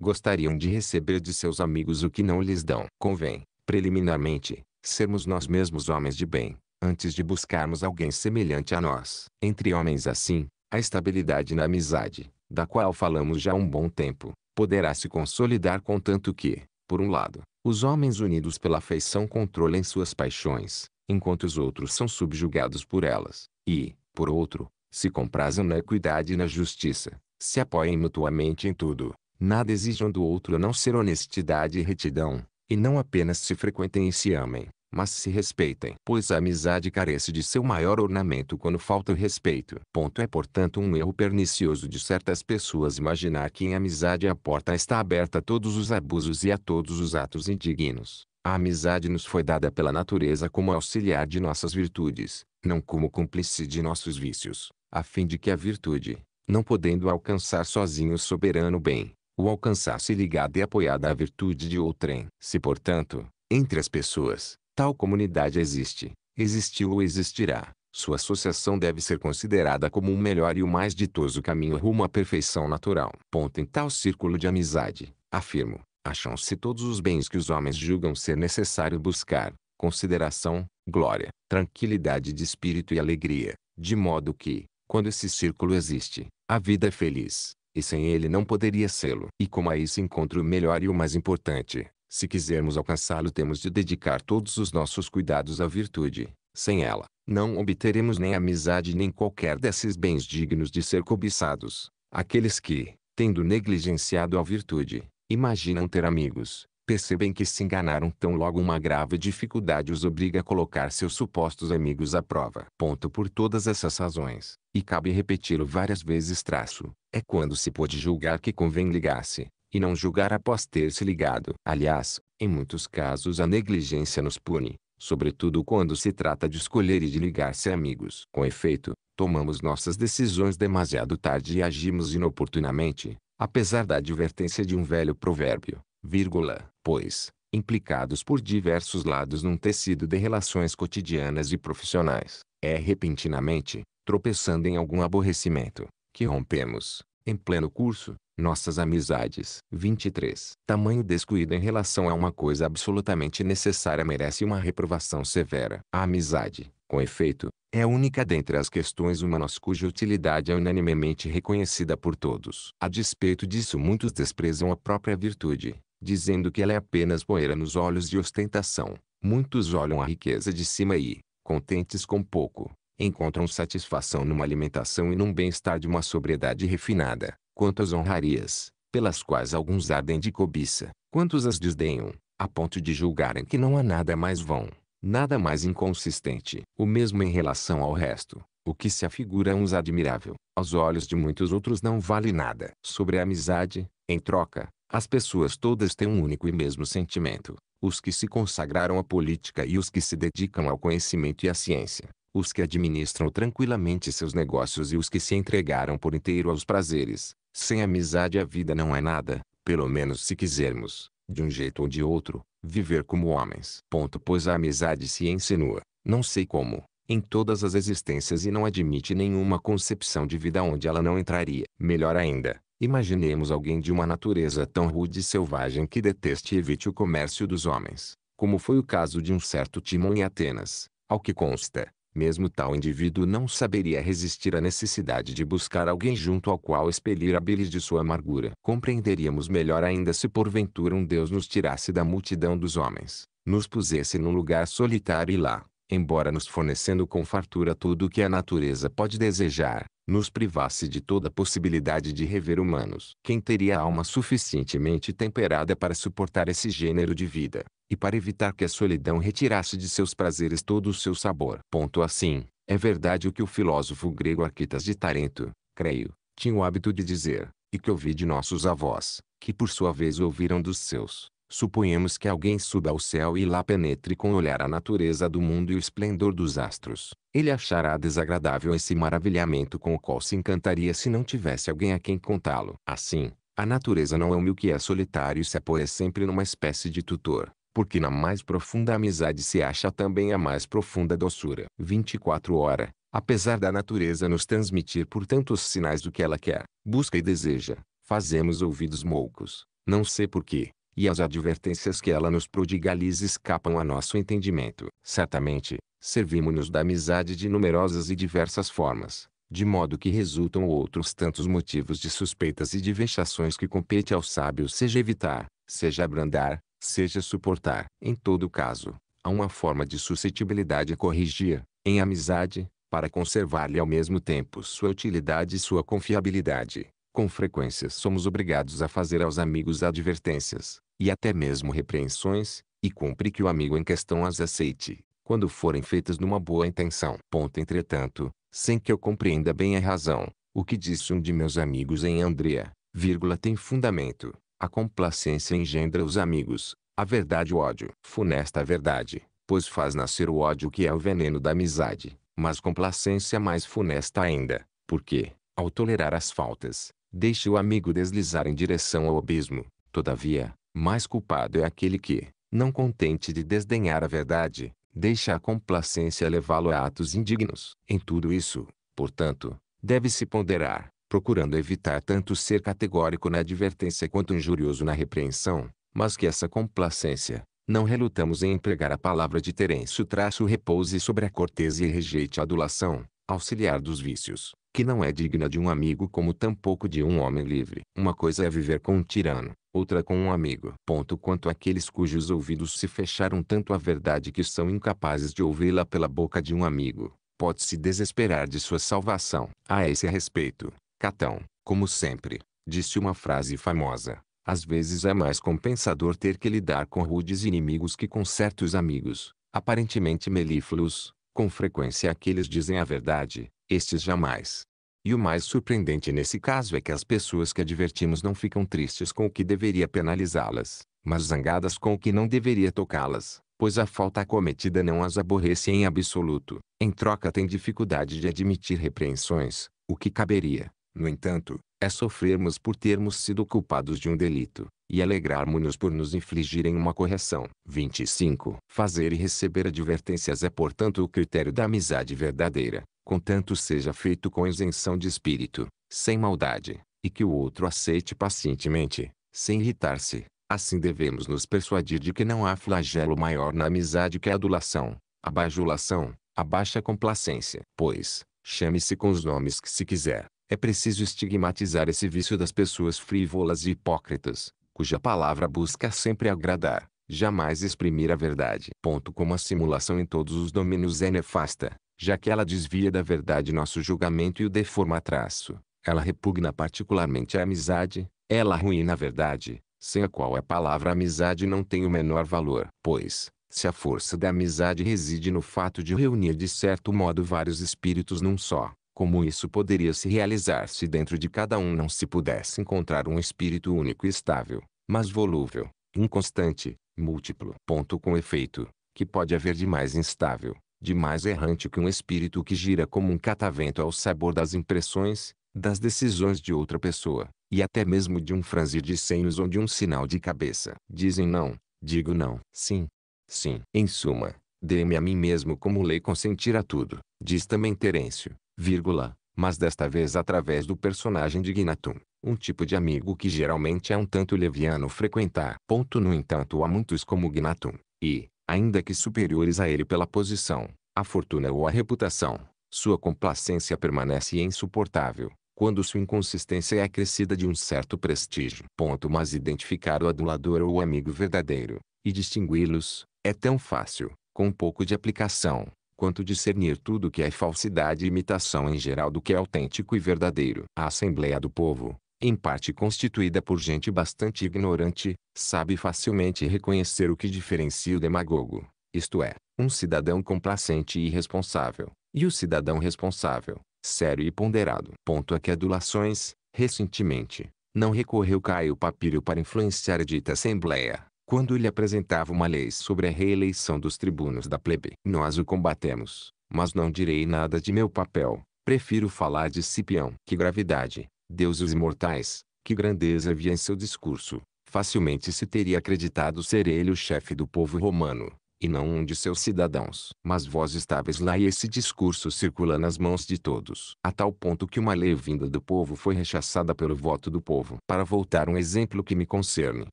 Speaker 1: Gostariam de receber de seus amigos o que não lhes dão. Convém, preliminarmente, sermos nós mesmos homens de bem, antes de buscarmos alguém semelhante a nós. Entre homens assim, a estabilidade na amizade, da qual falamos já há um bom tempo, poderá se consolidar contanto que, por um lado, os homens unidos pela afeição controlem suas paixões, enquanto os outros são subjugados por elas, e, por outro, se comprazam na equidade e na justiça, se apoiem mutuamente em tudo, nada exijam do outro a não ser honestidade e retidão, e não apenas se frequentem e se amem, mas se respeitem. Pois a amizade carece de seu maior ornamento quando falta o respeito. Ponto é portanto um erro pernicioso de certas pessoas imaginar que em amizade a porta está aberta a todos os abusos e a todos os atos indignos. A amizade nos foi dada pela natureza como auxiliar de nossas virtudes, não como cúmplice de nossos vícios a fim de que a virtude, não podendo alcançar sozinho o soberano bem, o alcançasse ligada e apoiada à virtude de outrem. Se, portanto, entre as pessoas, tal comunidade existe, existiu ou existirá, sua associação deve ser considerada como o melhor e o mais ditoso caminho rumo à perfeição natural. Ponto em tal círculo de amizade, afirmo, acham-se todos os bens que os homens julgam ser necessário buscar, consideração, glória, tranquilidade de espírito e alegria, de modo que, quando esse círculo existe, a vida é feliz, e sem ele não poderia sê-lo. E como aí se encontra o melhor e o mais importante, se quisermos alcançá-lo temos de dedicar todos os nossos cuidados à virtude. Sem ela, não obteremos nem amizade nem qualquer desses bens dignos de ser cobiçados. Aqueles que, tendo negligenciado a virtude, imaginam ter amigos, percebem que se enganaram tão logo uma grave dificuldade os obriga a colocar seus supostos amigos à prova. Ponto por todas essas razões, e cabe repeti-lo várias vezes traço, é quando se pode julgar que convém ligar-se, e não julgar após ter se ligado. Aliás, em muitos casos a negligência nos pune, sobretudo quando se trata de escolher e de ligar-se amigos. Com efeito, tomamos nossas decisões demasiado tarde e agimos inoportunamente, apesar da advertência de um velho provérbio vírgula, pois, implicados por diversos lados num tecido de relações cotidianas e profissionais, é repentinamente, tropeçando em algum aborrecimento, que rompemos, em pleno curso, nossas amizades. 23. Tamanho descuido em relação a uma coisa absolutamente necessária merece uma reprovação severa. A amizade, com efeito, é a única dentre as questões humanas cuja utilidade é unanimemente reconhecida por todos. A despeito disso muitos desprezam a própria virtude, dizendo que ela é apenas poeira nos olhos de ostentação. Muitos olham a riqueza de cima e, contentes com pouco, encontram satisfação numa alimentação e num bem-estar de uma sobriedade refinada. Quantas honrarias, pelas quais alguns ardem de cobiça, quantos as desdenham, a ponto de julgarem que não há nada mais vão, nada mais inconsistente. O mesmo em relação ao resto, o que se afigura a é uns admirável, aos olhos de muitos outros não vale nada. Sobre a amizade, em troca, as pessoas todas têm um único e mesmo sentimento. Os que se consagraram à política e os que se dedicam ao conhecimento e à ciência. Os que administram tranquilamente seus negócios e os que se entregaram por inteiro aos prazeres. Sem amizade a vida não é nada, pelo menos se quisermos, de um jeito ou de outro, viver como homens. Ponto. Pois a amizade se insinua, não sei como, em todas as existências e não admite nenhuma concepção de vida onde ela não entraria. Melhor ainda, Imaginemos alguém de uma natureza tão rude e selvagem que deteste e evite o comércio dos homens, como foi o caso de um certo Timon em Atenas. Ao que consta, mesmo tal indivíduo não saberia resistir à necessidade de buscar alguém junto ao qual expelir a bile de sua amargura. Compreenderíamos melhor ainda se porventura um Deus nos tirasse da multidão dos homens, nos pusesse num lugar solitário e lá, embora nos fornecendo com fartura tudo o que a natureza pode desejar, nos privasse de toda possibilidade de rever humanos. Quem teria alma suficientemente temperada para suportar esse gênero de vida, e para evitar que a solidão retirasse de seus prazeres todo o seu sabor? Ponto assim, é verdade o que o filósofo grego Arquitas de Tarento, creio, tinha o hábito de dizer, e que ouvi de nossos avós, que por sua vez ouviram dos seus. Suponhamos que alguém suba ao céu e lá penetre com o olhar a natureza do mundo e o esplendor dos astros. Ele achará desagradável esse maravilhamento com o qual se encantaria se não tivesse alguém a quem contá-lo. Assim, a natureza não é humilde que é solitário e se apoia é sempre numa espécie de tutor, porque na mais profunda amizade se acha também a mais profunda doçura. 24 horas. Apesar da natureza nos transmitir por tantos sinais do que ela quer, busca e deseja, fazemos ouvidos moucos. Não sei porquê e as advertências que ela nos prodiga lhes escapam a nosso entendimento. Certamente, servimos-nos da amizade de numerosas e diversas formas, de modo que resultam outros tantos motivos de suspeitas e de vexações que compete ao sábio seja evitar, seja abrandar, seja suportar. Em todo caso, há uma forma de suscetibilidade a corrigir, em amizade, para conservar-lhe ao mesmo tempo sua utilidade e sua confiabilidade. Com frequência somos obrigados a fazer aos amigos advertências, e até mesmo repreensões, e cumpre que o amigo em questão as aceite, quando forem feitas numa boa intenção. Ponto entretanto, sem que eu compreenda bem a razão, o que disse um de meus amigos em Andrea, vírgula, tem fundamento. A complacência engendra os amigos, a verdade o ódio. Funesta a verdade, pois faz nascer o ódio que é o veneno da amizade, mas complacência mais funesta ainda, porque, ao tolerar as faltas, deixa o amigo deslizar em direção ao abismo. Todavia, mais culpado é aquele que, não contente de desdenhar a verdade, deixa a complacência levá-lo a atos indignos. Em tudo isso, portanto, deve-se ponderar, procurando evitar tanto ser categórico na advertência quanto injurioso na repreensão, mas que essa complacência, não relutamos em empregar a palavra de Terêncio traço repouse sobre a cortesia e rejeite a adulação, auxiliar dos vícios, que não é digna de um amigo como tampouco de um homem livre. Uma coisa é viver com um tirano, outra com um amigo. Ponto quanto àqueles cujos ouvidos se fecharam tanto à verdade que são incapazes de ouvi-la pela boca de um amigo, pode-se desesperar de sua salvação. A esse respeito, Catão, como sempre, disse uma frase famosa. Às vezes é mais compensador ter que lidar com rudes inimigos que com certos amigos, aparentemente melífluos, com frequência aqueles dizem a verdade, estes jamais. E o mais surpreendente nesse caso é que as pessoas que advertimos não ficam tristes com o que deveria penalizá-las, mas zangadas com o que não deveria tocá-las, pois a falta cometida não as aborrece em absoluto. Em troca têm dificuldade de admitir repreensões, o que caberia, no entanto, é sofrermos por termos sido culpados de um delito, e alegrarmos-nos por nos infligirem uma correção. 25. Fazer e receber advertências é portanto o critério da amizade verdadeira contanto seja feito com isenção de espírito, sem maldade, e que o outro aceite pacientemente, sem irritar-se. Assim devemos nos persuadir de que não há flagelo maior na amizade que a adulação, a bajulação, a baixa complacência. Pois, chame-se com os nomes que se quiser, é preciso estigmatizar esse vício das pessoas frívolas e hipócritas, cuja palavra busca sempre agradar, jamais exprimir a verdade. Ponto como a simulação em todos os domínios é nefasta, já que ela desvia da verdade nosso julgamento e o deforma a traço. Ela repugna particularmente a amizade, ela arruína a verdade, sem a qual a palavra amizade não tem o menor valor. Pois, se a força da amizade reside no fato de reunir de certo modo vários espíritos num só, como isso poderia se realizar se dentro de cada um não se pudesse encontrar um espírito único e estável, mas volúvel, inconstante, múltiplo. Ponto com efeito, que pode haver de mais instável, de mais errante que um espírito que gira como um catavento ao sabor das impressões, das decisões de outra pessoa, e até mesmo de um franzir de seios ou de um sinal de cabeça. Dizem não, digo não. Sim. Sim. Em suma, dê me a mim mesmo como lei consentir a tudo, diz também Terêncio, vírgula, mas desta vez através do personagem de Gnatum, um tipo de amigo que geralmente é um tanto leviano frequentar. Ponto no entanto há muitos como Gnatum, e, ainda que superiores a ele pela posição, a fortuna ou a reputação, sua complacência permanece insuportável, quando sua inconsistência é acrescida de um certo prestígio. Ponto. Mas identificar o adulador ou o amigo verdadeiro, e distingui-los, é tão fácil, com um pouco de aplicação, quanto discernir tudo que é falsidade e imitação em geral do que é autêntico e verdadeiro. A Assembleia do Povo, em parte constituída por gente bastante ignorante, sabe facilmente reconhecer o que diferencia o demagogo, isto é, um cidadão complacente e irresponsável, e o cidadão responsável, sério e ponderado. Ponto a que adulações, recentemente, não recorreu Caio Papírio para influenciar a dita Assembleia, quando ele apresentava uma lei sobre a reeleição dos tribunos da plebe. Nós o combatemos, mas não direi nada de meu papel, prefiro falar de Cipião. Que gravidade! deuses imortais, que grandeza havia em seu discurso. Facilmente se teria acreditado ser ele o chefe do povo romano, e não um de seus cidadãos. Mas vós estáveis lá e esse discurso circula nas mãos de todos, a tal ponto que uma lei vinda do povo foi rechaçada pelo voto do povo. Para voltar um exemplo que me concerne,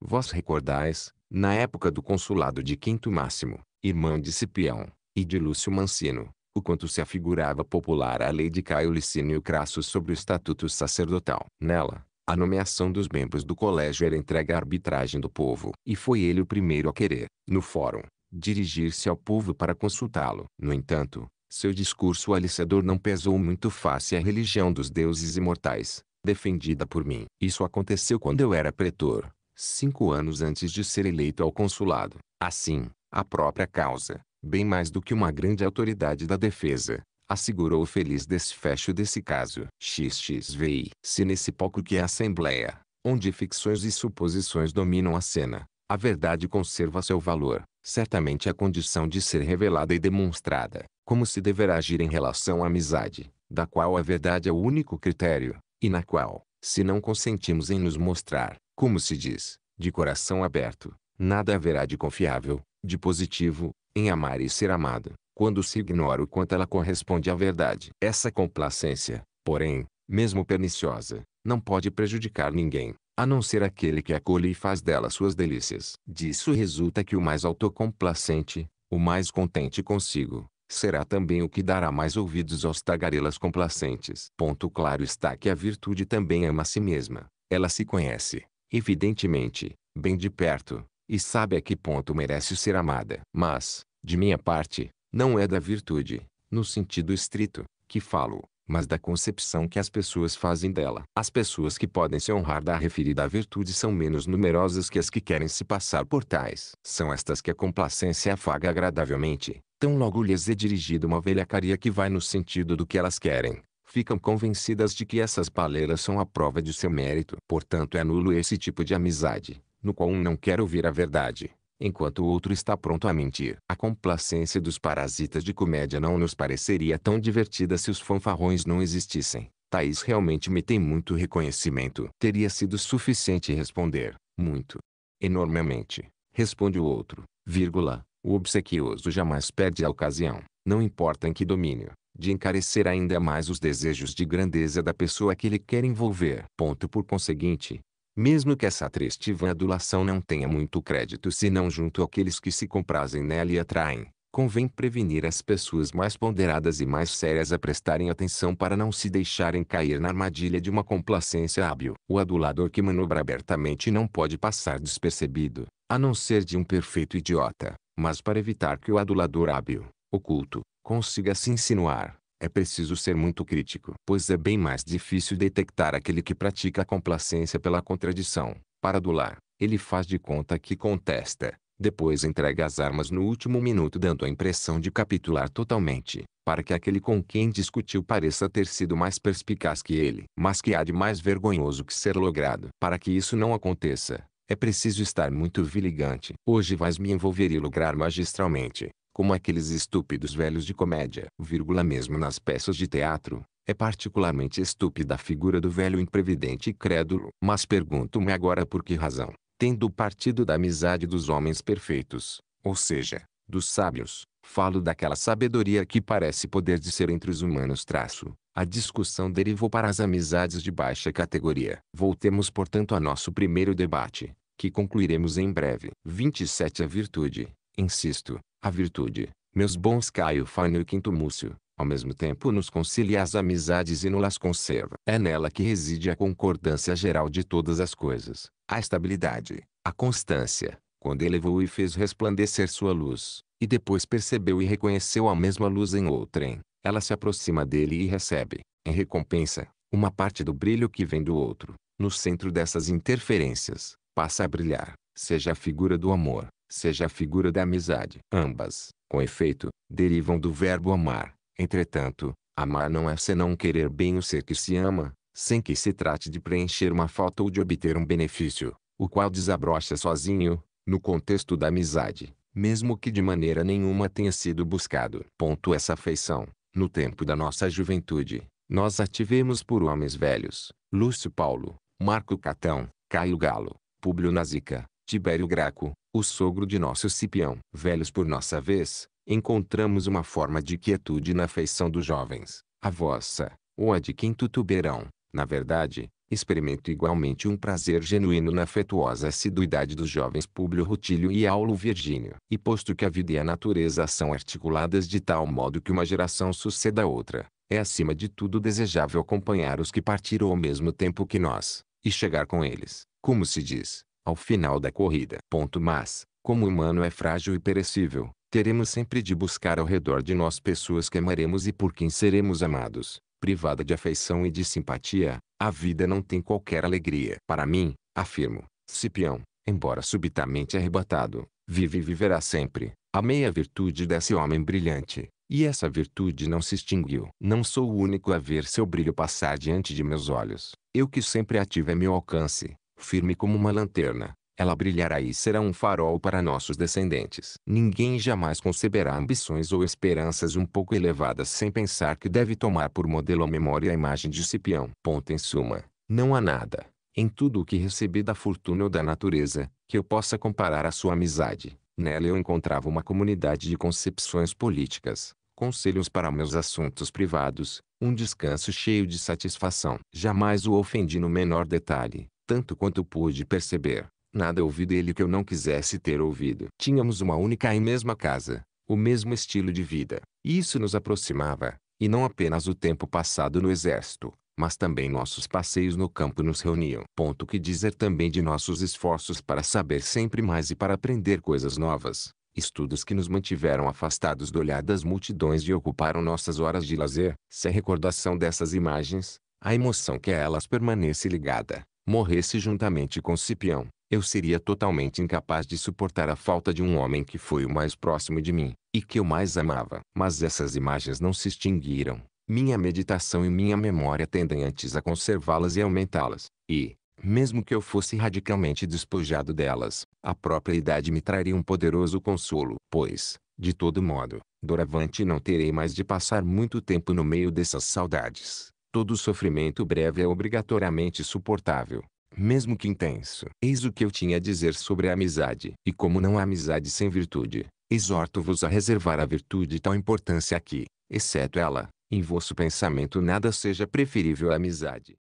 Speaker 1: vós recordais, na época do consulado de Quinto Máximo, irmão de Cipião, e de Lúcio Mancino, o quanto se afigurava popular a lei de Caio Licínio Crasso sobre o estatuto sacerdotal. Nela, a nomeação dos membros do colégio era entregue à arbitragem do povo, e foi ele o primeiro a querer, no fórum, dirigir-se ao povo para consultá-lo. No entanto, seu discurso aliciador não pesou muito face à religião dos deuses imortais, defendida por mim. Isso aconteceu quando eu era pretor, cinco anos antes de ser eleito ao consulado. Assim, a própria causa, bem mais do que uma grande autoridade da defesa, assegurou o feliz desfecho desse caso. XXVI. Se nesse palco que é a Assembleia, onde ficções e suposições dominam a cena, a verdade conserva seu valor, certamente a condição de ser revelada e demonstrada, como se deverá agir em relação à amizade, da qual a verdade é o único critério, e na qual, se não consentimos em nos mostrar, como se diz, de coração aberto, nada haverá de confiável, de positivo, em amar e ser amado, quando se ignora o quanto ela corresponde à verdade. Essa complacência, porém, mesmo perniciosa, não pode prejudicar ninguém, a não ser aquele que acolhe e faz dela suas delícias. Disso resulta que o mais autocomplacente, o mais contente consigo, será também o que dará mais ouvidos aos tagarelas complacentes. Ponto claro está que a virtude também ama a si mesma. Ela se conhece, evidentemente, bem de perto, e sabe a que ponto merece ser amada. Mas, de minha parte, não é da virtude, no sentido estrito, que falo, mas da concepção que as pessoas fazem dela. As pessoas que podem se honrar da referida virtude são menos numerosas que as que querem se passar por tais. São estas que a complacência afaga agradavelmente, tão logo lhes é dirigida uma velhacaria que vai no sentido do que elas querem. Ficam convencidas de que essas paleiras são a prova de seu mérito. Portanto é nulo esse tipo de amizade no qual um não quer ouvir a verdade, enquanto o outro está pronto a mentir. A complacência dos parasitas de comédia não nos pareceria tão divertida se os fanfarrões não existissem. Thaís realmente me tem muito reconhecimento. Teria sido suficiente responder, muito. Enormemente, responde o outro, vírgula, o obsequioso jamais perde a ocasião, não importa em que domínio, de encarecer ainda mais os desejos de grandeza da pessoa que ele quer envolver. Ponto por conseguinte, mesmo que essa atrestiva adulação não tenha muito crédito senão junto àqueles que se comprazem nela e atraem, convém prevenir as pessoas mais ponderadas e mais sérias a prestarem atenção para não se deixarem cair na armadilha de uma complacência hábil. O adulador que manobra abertamente não pode passar despercebido, a não ser de um perfeito idiota, mas para evitar que o adulador hábil, oculto, consiga se insinuar, é preciso ser muito crítico, pois é bem mais difícil detectar aquele que pratica a complacência pela contradição. Para adular, ele faz de conta que contesta, depois entrega as armas no último minuto dando a impressão de capitular totalmente, para que aquele com quem discutiu pareça ter sido mais perspicaz que ele. Mas que há de mais vergonhoso que ser logrado? Para que isso não aconteça, é preciso estar muito viligante. Hoje vais me envolver e lograr magistralmente, como aqueles estúpidos velhos de comédia. Vírgula mesmo nas peças de teatro, é particularmente estúpida a figura do velho imprevidente e crédulo. Mas pergunto-me agora por que razão, tendo partido da amizade dos homens perfeitos, ou seja, dos sábios, falo daquela sabedoria que parece poder de ser entre os humanos traço, a discussão derivou para as amizades de baixa categoria. Voltemos portanto ao nosso primeiro debate, que concluiremos em breve. 27 A virtude, Insisto, a virtude, meus bons Caio Fano e Quinto Múcio, ao mesmo tempo nos concilia as amizades e las conserva. É nela que reside a concordância geral de todas as coisas, a estabilidade, a constância, quando elevou e fez resplandecer sua luz, e depois percebeu e reconheceu a mesma luz em outrem, ela se aproxima dele e recebe, em recompensa, uma parte do brilho que vem do outro. No centro dessas interferências, passa a brilhar, seja a figura do amor, seja a figura da amizade. Ambas, com efeito, derivam do verbo amar. Entretanto, amar não é senão querer bem o ser que se ama, sem que se trate de preencher uma falta ou de obter um benefício, o qual desabrocha sozinho, no contexto da amizade, mesmo que de maneira nenhuma tenha sido buscado. Ponto essa afeição, no tempo da nossa juventude, nós a tivemos por homens velhos, Lúcio Paulo, Marco Catão, Caio Galo, Públio Nazica, Tibério Graco, o sogro de nosso Cipião. Velhos por nossa vez, encontramos uma forma de quietude na feição dos jovens, a vossa, ou a de quem tutuberão, na verdade, experimento igualmente um prazer genuíno na afetuosa assiduidade dos jovens Públio Rutílio e Aulo Virgínio. E posto que a vida e a natureza são articuladas de tal modo que uma geração suceda a outra, é acima de tudo desejável acompanhar os que partiram ao mesmo tempo que nós, e chegar com eles, como se diz, ao final da corrida. Ponto mas, como o humano é frágil e perecível, teremos sempre de buscar ao redor de nós pessoas que amaremos e por quem seremos amados. Privada de afeição e de simpatia, a vida não tem qualquer alegria. Para mim, afirmo, Cipião, embora subitamente arrebatado, vive e viverá sempre. Amei a virtude desse homem brilhante, e essa virtude não se extinguiu. Não sou o único a ver seu brilho passar diante de meus olhos. Eu que sempre ativo é meu alcance, firme como uma lanterna. Ela brilhará e será um farol para nossos descendentes. Ninguém jamais conceberá ambições ou esperanças um pouco elevadas sem pensar que deve tomar por modelo a memória e a imagem de Cipião. Ponto em suma, não há nada, em tudo o que recebi da fortuna ou da natureza, que eu possa comparar à sua amizade. Nela eu encontrava uma comunidade de concepções políticas, conselhos para meus assuntos privados, um descanso cheio de satisfação. Jamais o ofendi no menor detalhe tanto quanto pude perceber, nada ouvi dele que eu não quisesse ter ouvido. Tínhamos uma única e mesma casa, o mesmo estilo de vida, e isso nos aproximava, e não apenas o tempo passado no exército, mas também nossos passeios no campo nos reuniam. Ponto que dizer também de nossos esforços para saber sempre mais e para aprender coisas novas, estudos que nos mantiveram afastados do olhar das multidões e ocuparam nossas horas de lazer. Sem recordação dessas imagens, a emoção que a elas permanece ligada, morresse juntamente com Cipião, eu seria totalmente incapaz de suportar a falta de um homem que foi o mais próximo de mim, e que eu mais amava. Mas essas imagens não se extinguiram. Minha meditação e minha memória tendem antes a conservá-las e aumentá-las, e, mesmo que eu fosse radicalmente despojado delas, a própria idade me traria um poderoso consolo, pois, de todo modo, doravante não terei mais de passar muito tempo no meio dessas saudades. Todo sofrimento breve é obrigatoriamente suportável, mesmo que intenso. Eis o que eu tinha a dizer sobre a amizade. E como não há amizade sem virtude, exorto-vos a reservar a virtude tal importância que, exceto ela, em vosso pensamento nada seja preferível à amizade.